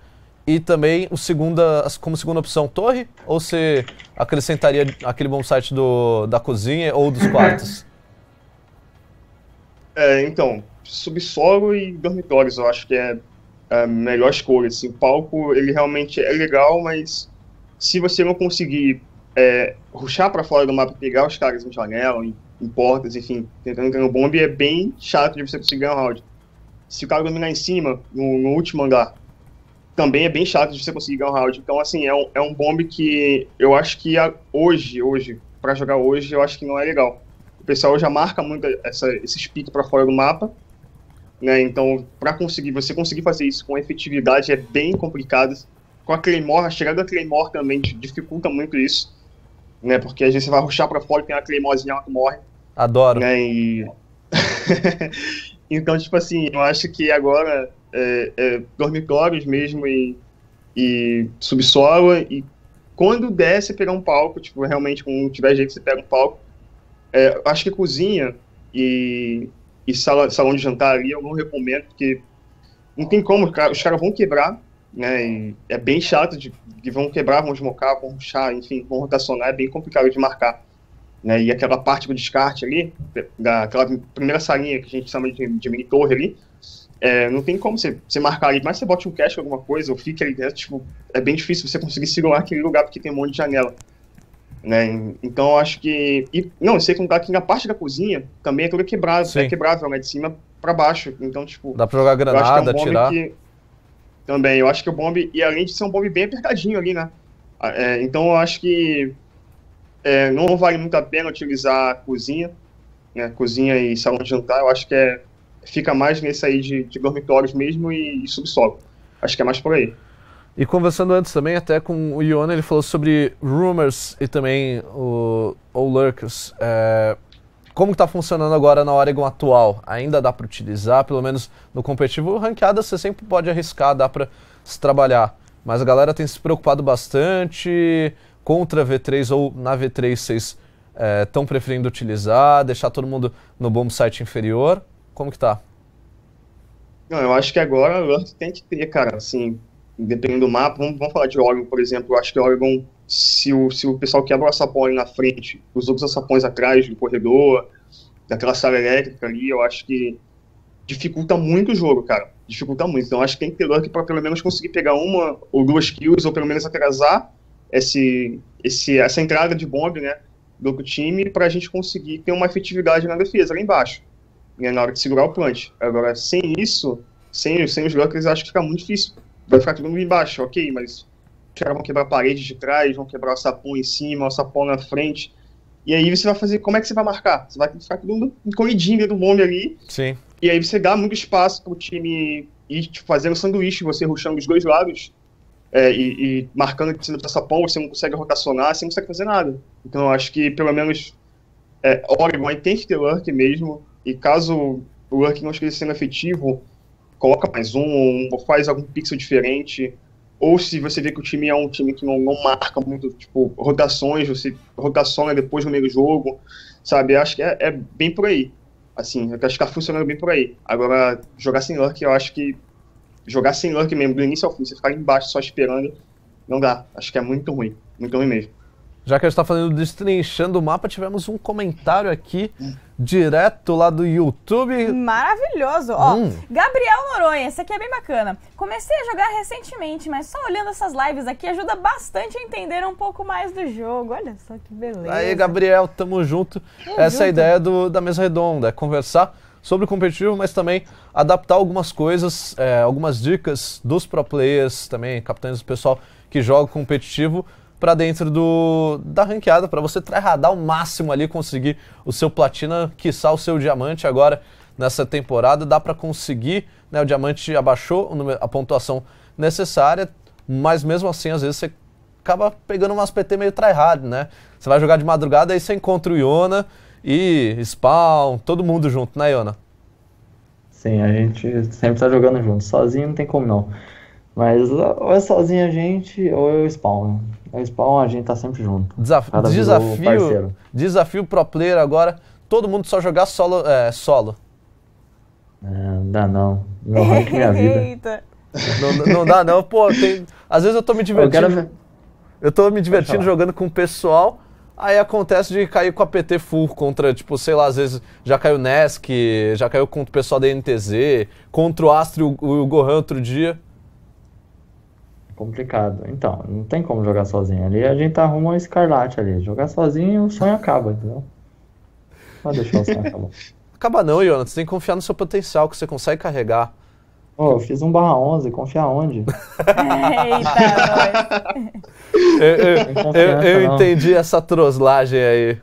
e também o segunda, como segunda opção, torre? Ou você acrescentaria aquele bom site do, da cozinha ou dos quartos?
É, então, subsolo e dormitórios eu acho que é a melhor escolha. Assim, o palco ele realmente é legal, mas se você não conseguir é, ruxar para fora do mapa pegar os caras em janela, em, em portas, enfim, tentando ganhar um bombe, é bem chato de você conseguir ganhar um round. Se o cara dominar em cima, no, no último andar, também é bem chato de você conseguir ganhar um round. Então, assim, é um, é um bombe que eu acho que hoje, hoje, para jogar hoje, eu acho que não é legal. O pessoal já marca muito essa, esses piques para fora do mapa, né? Então, para conseguir, você conseguir fazer isso com efetividade é bem complicado. Com a Claymore, a chegada da Claymore também dificulta muito isso, né? Porque às vezes você vai ruxar para fora e tem uma Claymorezinha que morre. Adoro. Né? E... então, tipo assim, eu acho que agora é, é, dormitórios mesmo e, e subsolo. E quando desce pegar um palco, tipo, realmente, quando tiver jeito, você pega um palco. É, acho que cozinha e, e sala, salão de jantar ali eu não recomendo, porque não tem como, os caras cara vão quebrar, né? E é bem chato de que vão quebrar, vão esmocar, vão ruxar, enfim, vão rotacionar, é bem complicado de marcar. Né, e aquela parte do descarte ali, daquela primeira salinha que a gente chama de, de mini torre ali, é, não tem como você, você marcar ali, mas você bote um cache alguma coisa ou fique ali dentro, tipo, é bem difícil você conseguir segurar aquele lugar porque tem um monte de janela. Né? Então eu acho que. E, não, eu sei contar tá que na parte da cozinha também é tudo quebrado é quebrável, né? De cima para baixo. Então, tipo. Dá pra jogar granada, é um tirar. Que, também, eu acho que o bombe. E além de ser um bombe bem apertadinho ali, né? Ah, é, então eu acho que. É, não vale muito a pena utilizar a cozinha, né? Cozinha e salão de jantar, eu acho que é fica mais nesse aí de, de dormitórios mesmo e, e subsolo. Acho que é mais por aí.
E conversando antes também, até com o Iona, ele falou sobre rumors e também o, o lurkers. É, como está funcionando agora na Oregon atual? Ainda dá para utilizar, pelo menos no competitivo ranqueada você sempre pode arriscar, dá para se trabalhar. Mas a galera tem se preocupado bastante contra a V3 ou na V3 vocês estão é, preferindo utilizar, deixar todo mundo no bom site inferior como que tá?
Não, eu acho que agora o Earth tem que ter, cara, assim, dependendo do mapa, vamos, vamos falar de Oregon, por exemplo, eu acho que Oregon, se o, se o pessoal quebra o ali na frente, os outros sapões atrás do corredor, daquela sala elétrica ali, eu acho que dificulta muito o jogo, cara. Dificulta muito. Então acho que tem que ter Lurk para pelo menos conseguir pegar uma ou duas kills, ou pelo menos atrasar esse, esse, essa entrada de bomb, né? Do outro time, para a gente conseguir ter uma efetividade na defesa lá embaixo né, na hora de segurar o plant. Agora, sem isso, sem, sem os blockers, acho que fica muito difícil. Vai ficar tudo embaixo, ok, mas os caras vão quebrar a parede de trás, vão quebrar o sapão em cima, o sapão na frente. E aí você vai fazer, como é que você vai marcar? Você vai ficar todo mundo encolhidinho dentro do bombe ali. Sim. E aí você dá muito espaço pro time ir tipo, fazendo sanduíche, você ruxando os dois lados. É, e, e, marcando que você não pão, você não consegue rotacionar, você não consegue fazer nada. Então eu acho que pelo menos é, Oregon tem que ter lurk mesmo. E caso o Lurking não esteja sendo efetivo, coloca mais um, ou faz algum pixel diferente. Ou se você vê que o time é um time que não, não marca muito, tipo, rotações, você rotaciona depois no meio do jogo, sabe? Acho que é, é bem por aí. Assim, acho que tá funcionando bem por aí. Agora, jogar sem Lurk, eu acho que. Jogar sem Lurk mesmo, do início ao fim, você ficar embaixo só esperando, não dá. Acho que é muito ruim. Muito ruim mesmo.
Já que a gente está fazendo destrinchando o mapa, tivemos um comentário aqui direto lá do YouTube. Maravilhoso! Ó, hum.
Gabriel Noronha, esse aqui é bem bacana. Comecei a jogar recentemente, mas só olhando essas lives aqui ajuda bastante a entender um pouco mais do jogo. Olha só que beleza. Aí,
Gabriel, tamo junto. Tamo Essa junto. é a ideia do, da mesa redonda, é conversar sobre o competitivo, mas também adaptar algumas coisas, é, algumas dicas dos pro players também, capitães do pessoal que joga competitivo para dentro do, da ranqueada, para você tryhardar o máximo ali, conseguir o seu platina, quiçá o seu diamante agora nessa temporada. Dá para conseguir, né? O diamante abaixou a pontuação necessária, mas mesmo assim, às vezes você acaba pegando umas PT meio tryhard, né? Você vai jogar de madrugada aí você encontra o Iona e Spawn, todo mundo junto, né, Iona?
Sim, a gente sempre tá jogando junto. Sozinho não tem como não. Mas ou é sozinho a gente ou eu Spawn, né? É spawn, a gente tá sempre junto.
Desaf é desafio, desafio pro player agora, todo mundo só jogar solo. É, solo.
É, não dá não. Não minha
vida. Eita. Não, não, dá não, pô, tem... às vezes eu tô me divertindo. Eu, quero... eu tô me divertindo jogando com o pessoal, aí acontece de cair com a PT full contra, tipo, sei lá, às vezes já caiu Nesk, já caiu contra o pessoal da NTZ, contra o Astro e o, o Gohan outro dia.
Complicado. Então, não tem como jogar sozinho. Ali a gente arruma um escarlate ali. Jogar sozinho, o sonho acaba, entendeu? Pode deixar
o sonho acabar. acaba não, Jonathan. Você tem que confiar no seu potencial, que você consegue carregar. oh,
eu fiz um barra 11, confiar onde?
Eita,
eu, eu, eu, eu entendi essa troslagem aí.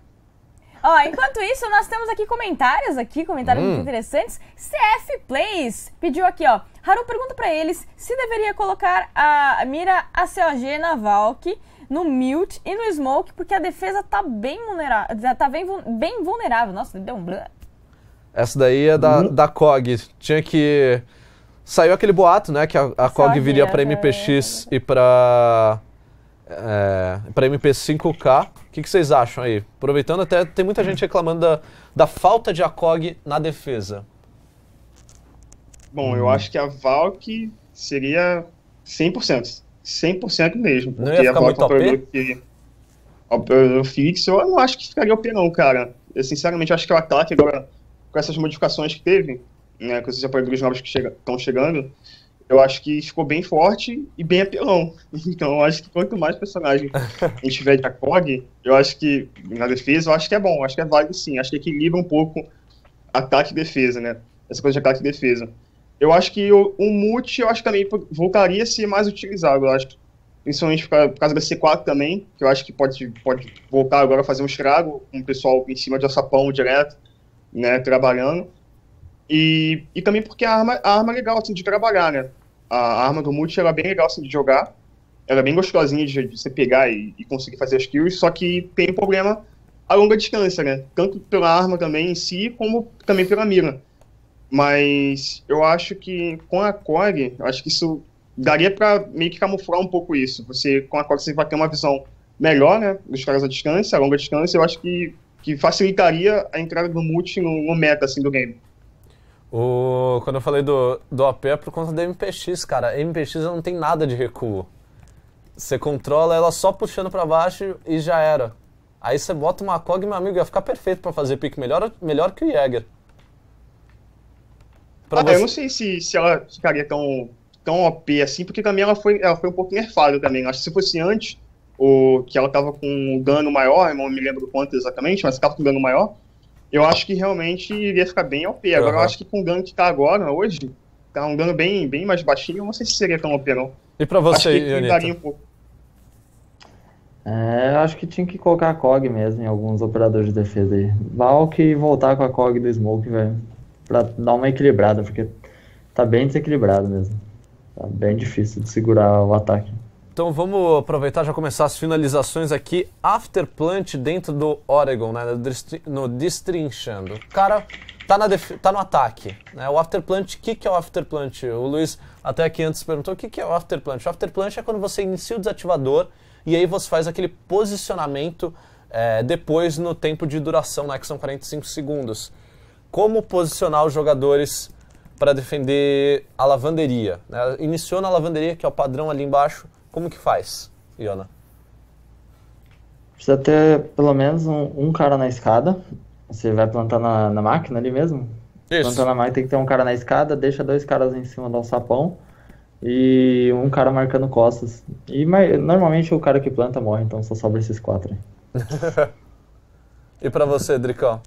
Ó, enquanto isso, nós temos aqui comentários aqui, comentários hum. muito interessantes. CF Plays pediu aqui, ó. Haru pergunta para eles se deveria colocar a mira ACOG na Valk, no Mute e no Smoke, porque a defesa tá bem vulnerável. Tá bem, bem vulnerável. Nossa, deu um blá.
Essa daí é da, uhum. da COG. Tinha que. Saiu aquele boato, né? Que a, a COG viria para MPX é- e para é, para MP5K. O que, que, vocês acham aí? Aproveitando até, tem muita gente reclamando da, da falta de ACOG na defesa.
Bom, eu uhum. acho que a Valk seria 100%. 100% mesmo. Porque não ia ficar a Valk é um Que, é operador fixo, eu não acho que ficaria OP não, cara. Eu sinceramente acho que o ataque agora, com essas modificações que teve, né, com esses apoiadores novos que estão chegando, eu acho que ficou bem forte e bem apelão. Então eu acho que quanto mais personagem a gente tiver de Akog, eu acho que na defesa eu acho que é bom, acho que é válido sim, acho que equilibra um pouco ataque e defesa, né? Essa coisa de ataque e defesa. Eu acho que o, o Mute, eu acho que também voltaria a ser mais utilizado, eu acho. Principalmente por, causa da C4 também, que eu acho que pode, pode voltar agora a fazer um estrago, com um o pessoal em cima de açapão direto, né, trabalhando. E, e também porque a arma, a arma é legal, assim, de trabalhar, né. A arma do Mute, ela é bem legal, assim, de jogar. Ela é bem gostosinha de, de você pegar e, e conseguir fazer as kills, só que tem um problema a longa distância, né. Tanto pela arma também em si, como também pela mira mas eu acho que com a Core, acho que isso daria para meio que camuflar um pouco isso. Você com a Core você vai ter uma visão melhor, né, dos caras à distância, a longa distância. Eu acho que que facilitaria a entrada do multi no, no meta assim do game.
O, quando eu falei do, do AP é por conta do MPX, cara. MPX não tem nada de recuo. Você controla ela só puxando para baixo e já era. Aí você bota uma COG, meu amigo, ia ficar perfeito para fazer pique melhor, melhor que o Jäger.
Ah, você... eu não sei se, se ela ficaria tão, tão OP assim, porque também ela foi, ela foi um pouco nerfada também. Acho que se fosse antes, o, que ela tava com um dano maior, não me lembro quanto exatamente, mas tava com um dano maior, eu acho que realmente iria ficar bem OP. Agora uhum. eu acho que com o dano que tá agora, hoje, tá um dano bem, bem mais baixinho, eu não sei se seria tão OP não. E pra você, acho que
É, eu acho que tinha que colocar a COG mesmo em alguns operadores de defesa aí. Valk e voltar com a COG do Smoke, velho para dar uma equilibrada, porque tá bem desequilibrado mesmo. Tá bem difícil de segurar o ataque.
Então vamos aproveitar já começar as finalizações aqui. After Plant dentro do Oregon, né? No destrinchando. O cara tá, na tá no ataque. Né? O After Plant, o que, que é o After Plant? O Luiz até aqui antes perguntou o que, que é o After Plant. O After Plant é quando você inicia o desativador e aí você faz aquele posicionamento é, depois no tempo de duração, né? Que são 45 segundos como posicionar os jogadores para defender a lavanderia. Né? Iniciou na lavanderia, que é o padrão ali embaixo. Como que faz, Iona?
Precisa ter pelo menos um, um cara na escada. Você vai plantar na, na máquina ali mesmo? Isso. Plantar na máquina tem que ter um cara na escada, deixa dois caras em cima do alçapão e um cara marcando costas. E normalmente o cara que planta morre, então só sobra esses quatro.
e para você, Dricão?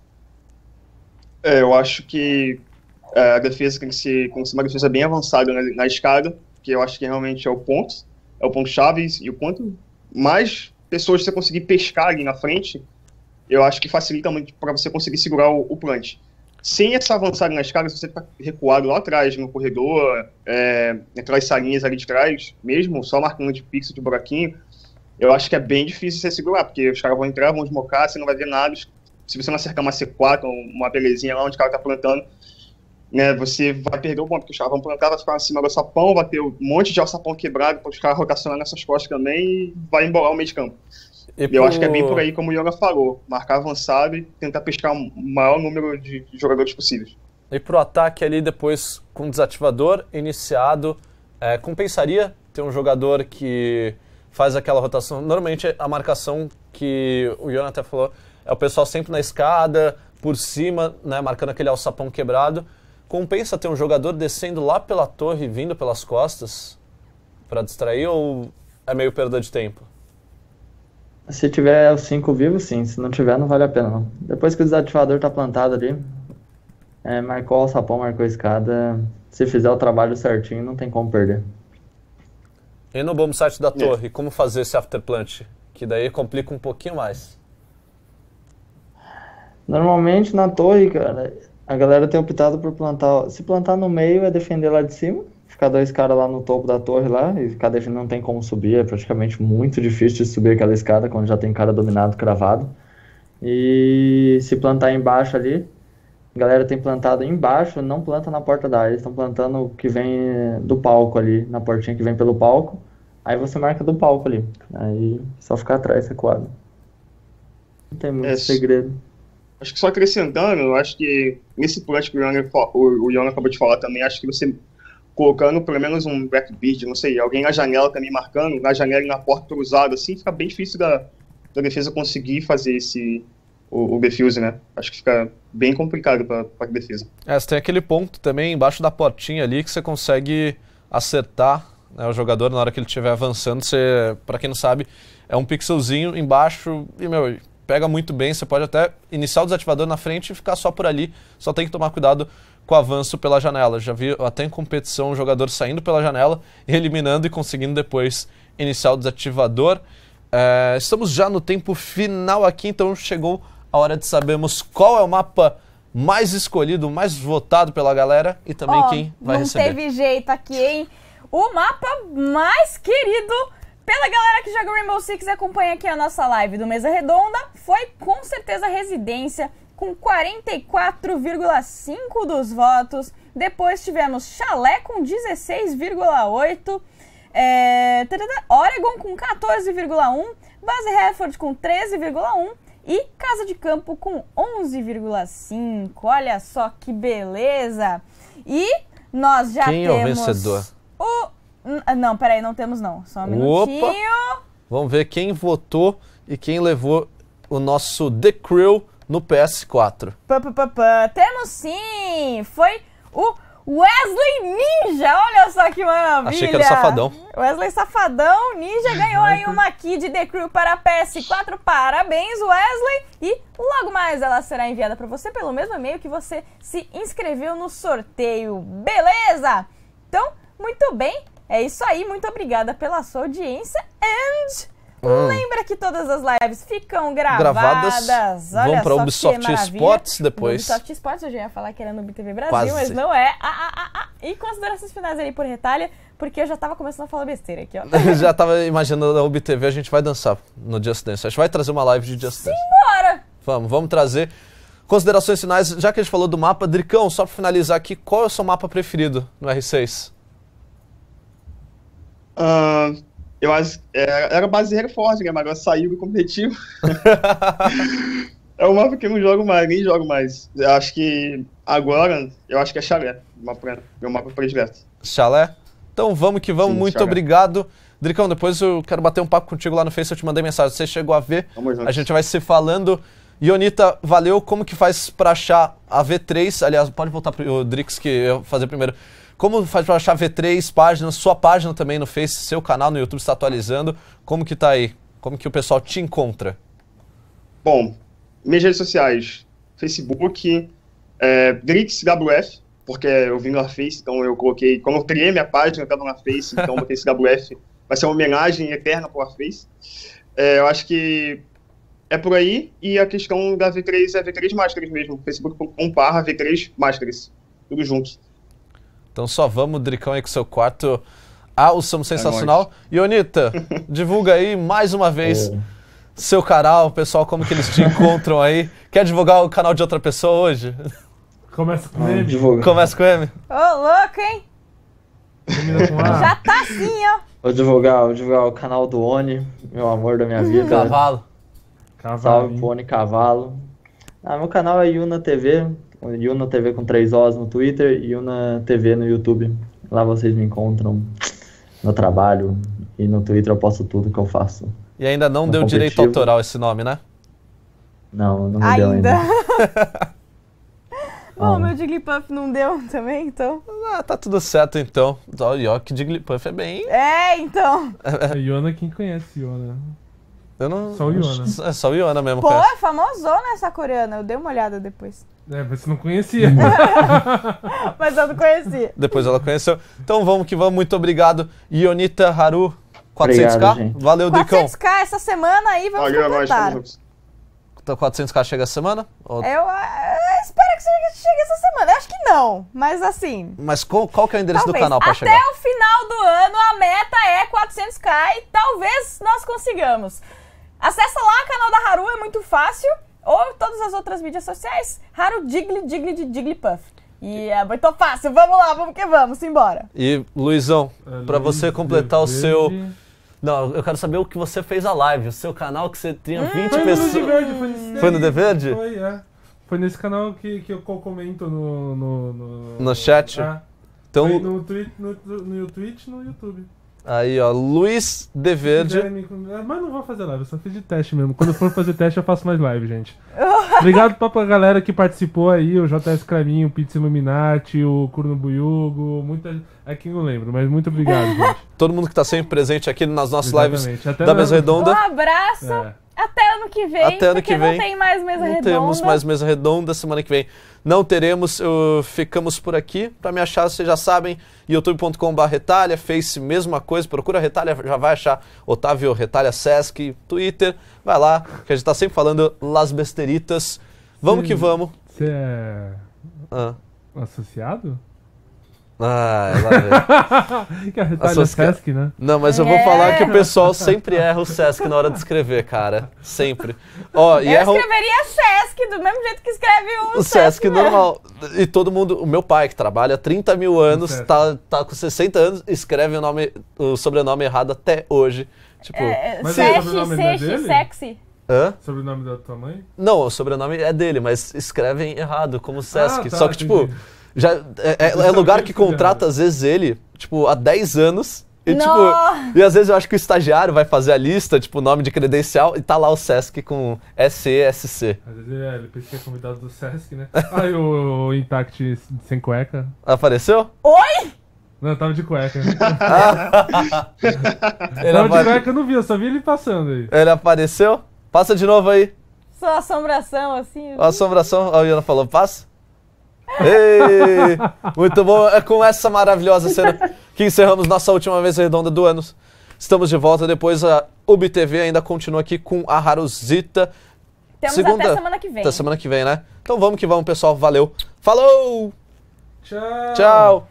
É, eu acho que é, a defesa tem que, se, tem que ser uma defesa bem avançada na, na escada, que eu acho que realmente é o ponto, é o ponto-chave, e o quanto mais pessoas você conseguir pescar ali na frente, eu acho que facilita muito para você conseguir segurar o, o plant. Sem essa avançada na escada, se você está recuado lá atrás, no corredor, é, as salinhas ali de trás, mesmo só marcando de pixel de buraquinho, eu acho que é bem difícil você segurar, porque os caras vão entrar, vão esmocar, você não vai ver nada, se você não acertar uma C4, uma belezinha lá onde o cara tá plantando, né, você vai perder o bom, porque os caras vão plantar, vai ficar em cima do alçapão, vai ter um monte de alçapão quebrado para os caras rotacionar nessas costas também e vai embolar o meio de campo. E eu acho que é bem por aí como o Yoga falou, marcar avançado e tentar pescar o maior número de jogadores possíveis.
E pro ataque ali depois com desativador iniciado, é, compensaria ter um jogador que faz aquela rotação. Normalmente a marcação que o Jonathan falou é o pessoal sempre na escada, por cima, né, marcando aquele alçapão quebrado. Compensa ter um jogador descendo lá pela torre, vindo pelas costas para distrair ou é meio perda de tempo?
Se tiver os cinco vivos, sim. Se não tiver, não vale a pena. Não. Depois que o desativador tá plantado ali, é, marcou o alçapão, marcou a escada. Se fizer o trabalho certinho, não tem como perder.
E no bom site da é. torre, como fazer esse afterplant? Que daí complica um pouquinho mais.
Normalmente na torre, cara, a galera tem optado por plantar. Se plantar no meio é defender lá de cima, ficar dois caras lá no topo da torre lá e ficar defendendo não tem como subir. É praticamente muito difícil de subir aquela escada quando já tem cara dominado, cravado. E se plantar embaixo ali, a galera tem plantado embaixo, não planta na porta da área, eles estão plantando o que vem do palco ali, na portinha que vem pelo palco. Aí você marca do palco ali. Aí é só ficar atrás recuado.
Não tem muito é, segredo. Acho que só acrescentando, eu acho que nesse plot que o Ion, o, o acabou de falar também, acho que você colocando pelo menos um backbeat, não sei, alguém na janela também marcando, na janela e na porta cruzada, assim, fica bem difícil da, da defesa conseguir fazer esse o, o defuse, né? Acho que fica bem complicado para a defesa.
É, você tem aquele ponto também embaixo da portinha ali que você consegue acertar né, o jogador na hora que ele estiver avançando. Você, para quem não sabe, é um pixelzinho embaixo e, meu, pega muito bem. Você pode até iniciar o desativador na frente e ficar só por ali. Só tem que tomar cuidado com o avanço pela janela. Já vi até em competição um jogador saindo pela janela, eliminando e conseguindo depois iniciar o desativador. É, estamos já no tempo final aqui, então chegou a hora de sabermos qual é o mapa mais escolhido, mais votado pela galera e também oh, quem vai não receber. Não teve
jeito aqui, hein? O mapa mais querido pela galera que joga Rainbow Six e acompanha aqui a nossa live do Mesa Redonda, foi com certeza Residência com 44,5 dos votos. Depois tivemos Chalé com 16,8. É, Oregon com 14,1, Base Hereford com 13,1 e Casa de Campo com 11,5. Olha só que beleza! E nós já Quem temos é o, vencedor? o Hum, ah, não, peraí, não temos não. Só um minutinho. Opa.
Vamos ver quem votou e quem levou o nosso The Crew no PS4.
Pá, pá, pá, Temos sim! Foi o Wesley Ninja! Olha só que maravilha! Achei que era Safadão. Wesley Safadão Ninja ganhou aí uma key de The Crew para PS4. Parabéns, Wesley! E logo mais ela será enviada para você pelo mesmo e-mail que você se inscreveu no sorteio. Beleza? Então, muito bem. É isso aí, muito obrigada pela sua audiência. And hum. lembra que todas as lives ficam gravadas. gravadas Olha vão para Ubisoft Sports depois. Ubisoft Sports, eu já ia falar que era no BTV Brasil, Quase. mas não é. Ah, ah, ah, ah, e considerações finais aí por retalha, porque eu já tava começando a falar besteira aqui, ó. já
tava imaginando a UBTV, a gente vai dançar no Just Dance. A gente vai trazer uma live de Just Dance.
Simbora!
Vamos, vamos trazer. Considerações finais, já que a gente falou do mapa, Dricão, só para finalizar aqui, qual é o seu mapa preferido no R6?
Ah, eu acho é, era, era baseiro forte, né? Mas agora saiu do competitivo. é um mapa que eu não jogo mais, nem jogo mais. Eu acho que agora, eu acho que é chalé, meu mapa predileto. Chalé?
Então vamos que vamos, Sim, muito chalé. obrigado. Dricão, depois eu quero bater um papo contigo lá no Face, eu te mandei mensagem, você chegou a ver, a gente vai se falando. Ionita, valeu, como que faz pra achar a V3? Aliás, pode voltar pro Drix que eu vou fazer primeiro. Como faz para achar V3, páginas, sua página também no Face, seu canal no YouTube está atualizando? Como que tá aí? Como que o pessoal
te encontra? Bom, minhas redes sociais, Facebook, é, DrixWF, porque eu vim na Face, então eu coloquei, quando eu criei minha página, eu estava na Face, então eu esse WF, vai ser uma homenagem eterna para a Face. É, eu acho que é por aí, e a questão da V3 é V3 Masters mesmo, facebook.com.br V3 Masters, tudo junto.
Então só vamos, Dricão, aí com seu quarto ah, o som é Sensacional. É Ionita, divulga aí mais uma vez é. seu canal, pessoal, como que eles te encontram aí. Quer divulgar o canal de outra pessoa hoje? Começa com ah, M. Divulga. Começa com M. Ô,
oh, louco, hein? Já tá assim, ó.
Vou divulgar, vou divulgar o canal do Oni, meu amor da minha hum, vida. Cavalo. Cavalo. Salve pro Oni Cavalo. Ah, meu canal é Yuna TV, Yuna TV com 3 Os no Twitter e Yuna TV no YouTube. Lá vocês me encontram no trabalho e no Twitter eu posto tudo que eu faço.
E ainda não deu direito autoral esse nome, né?
Não, não
ainda. deu ainda. Bom, ah. meu Jigglypuff não deu também, então. Ah,
tá tudo certo então. Olha, que Jigglypuff é bem.
É, então.
É Iona quem conhece Iona. Eu não... Só o Iona. É só o Iona mesmo. Pô, cara.
é famosona essa coreana. Eu dei uma olhada depois.
É, você não conhecia.
Hum. Mas eu não conhecia.
Depois ela conheceu. Então vamos que vamos. Muito obrigado, Ionita Haru. 400k? Obrigado, Valeu, 400 Dicão.
400k essa semana aí, vamos Olha, completar.
Então 400k chega essa semana? Ou... Eu, eu,
espero que chegue essa semana. Eu acho que não, mas assim...
Mas qual, qual que é o endereço talvez. do canal para chegar? Até
o final do ano a meta é 400k e talvez nós consigamos. Acessa lá, o canal da Haru, é muito fácil. Ou todas as outras mídias sociais, Haru Digli Digli de Puff E é muito fácil, vamos lá, vamos que vamos, embora.
E, Luizão, é, para você completar o seu... Não, eu quero saber o que você fez a live, o seu canal que você tinha 20 hum, foi pessoas. No Verde,
foi, nesse foi no The Verde? Foi, é. Foi nesse canal que, que eu comento no. No, no, no chat? É. então, no, Twitch, no, no Twitch no YouTube.
Aí, ó, Luiz De Verde.
Ah, mas não vou fazer live, eu só fiz de teste mesmo. Quando for fazer teste, eu faço mais live, gente. Obrigado pra galera que participou aí, o JS Craminho, o Pizza Illuminati, o Curno Buyugo, muita. É quem não lembro, mas
muito obrigado, gente. Todo mundo que tá sempre presente aqui nas nossas Exatamente. lives Até da Mesa Redonda. Um
abraço! É. Até ano que vem. Até ano que vem. Não tem mais mesa não redonda. Temos mais
mesa redonda semana que vem não teremos, uh, ficamos por aqui. Para me achar, vocês já sabem, youtube.com.br Retalha, Face, mesma coisa, procura Retalha, já vai achar Otávio Retalha Sesc, Twitter, vai lá, que a gente tá sempre falando las besteritas. Vamos que vamos.
Você é ah. associado? Ah, é, que retalho é Sesc, né? Não, mas
eu vou é. falar que o pessoal sempre erra o Sesc na hora de escrever, cara. Sempre. Ó, e eu
escreveria Sesc, do mesmo jeito que escreve o, o Sesc.
Sesc né? normal. E todo mundo, o meu pai que trabalha há 30 mil anos, tá, tá com 60 anos, escreve o, nome, o sobrenome errado até hoje. Tipo, é, é Sesc, Sexy. Hã? Sobrenome da tua mãe? Não, o sobrenome é dele, mas escrevem errado, como Sesc. Ah, tá, Só que, tipo, entendi. tipo já, é, é, é, é lugar que contrata, às vezes, ele, tipo, há 10 anos. E, tipo, e às vezes eu acho que o estagiário vai fazer a lista, tipo, nome de credencial, e tá lá o Sesc com SESC. Às vezes é, ele pensa que é convidado do Sesc, né?
Aí o, o Intact sem cueca.
Apareceu?
Oi?
Não, eu tava de cueca. Ah.
ele tava apare... de cueca,
eu não vi, eu só vi ele
passando aí. Ele apareceu? Passa de novo aí.
Só assombração, assim.
assombração, a Iana falou, passa muito bom. É com essa maravilhosa cena que encerramos nossa última vez redonda do ano. Estamos de volta depois. A UbTV ainda continua aqui com a Haruzita.
Temos Segunda, até semana que vem. Até
semana que vem, né? Então vamos que vamos, pessoal. Valeu. Falou!
Tchau! Tchau!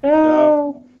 Tchau.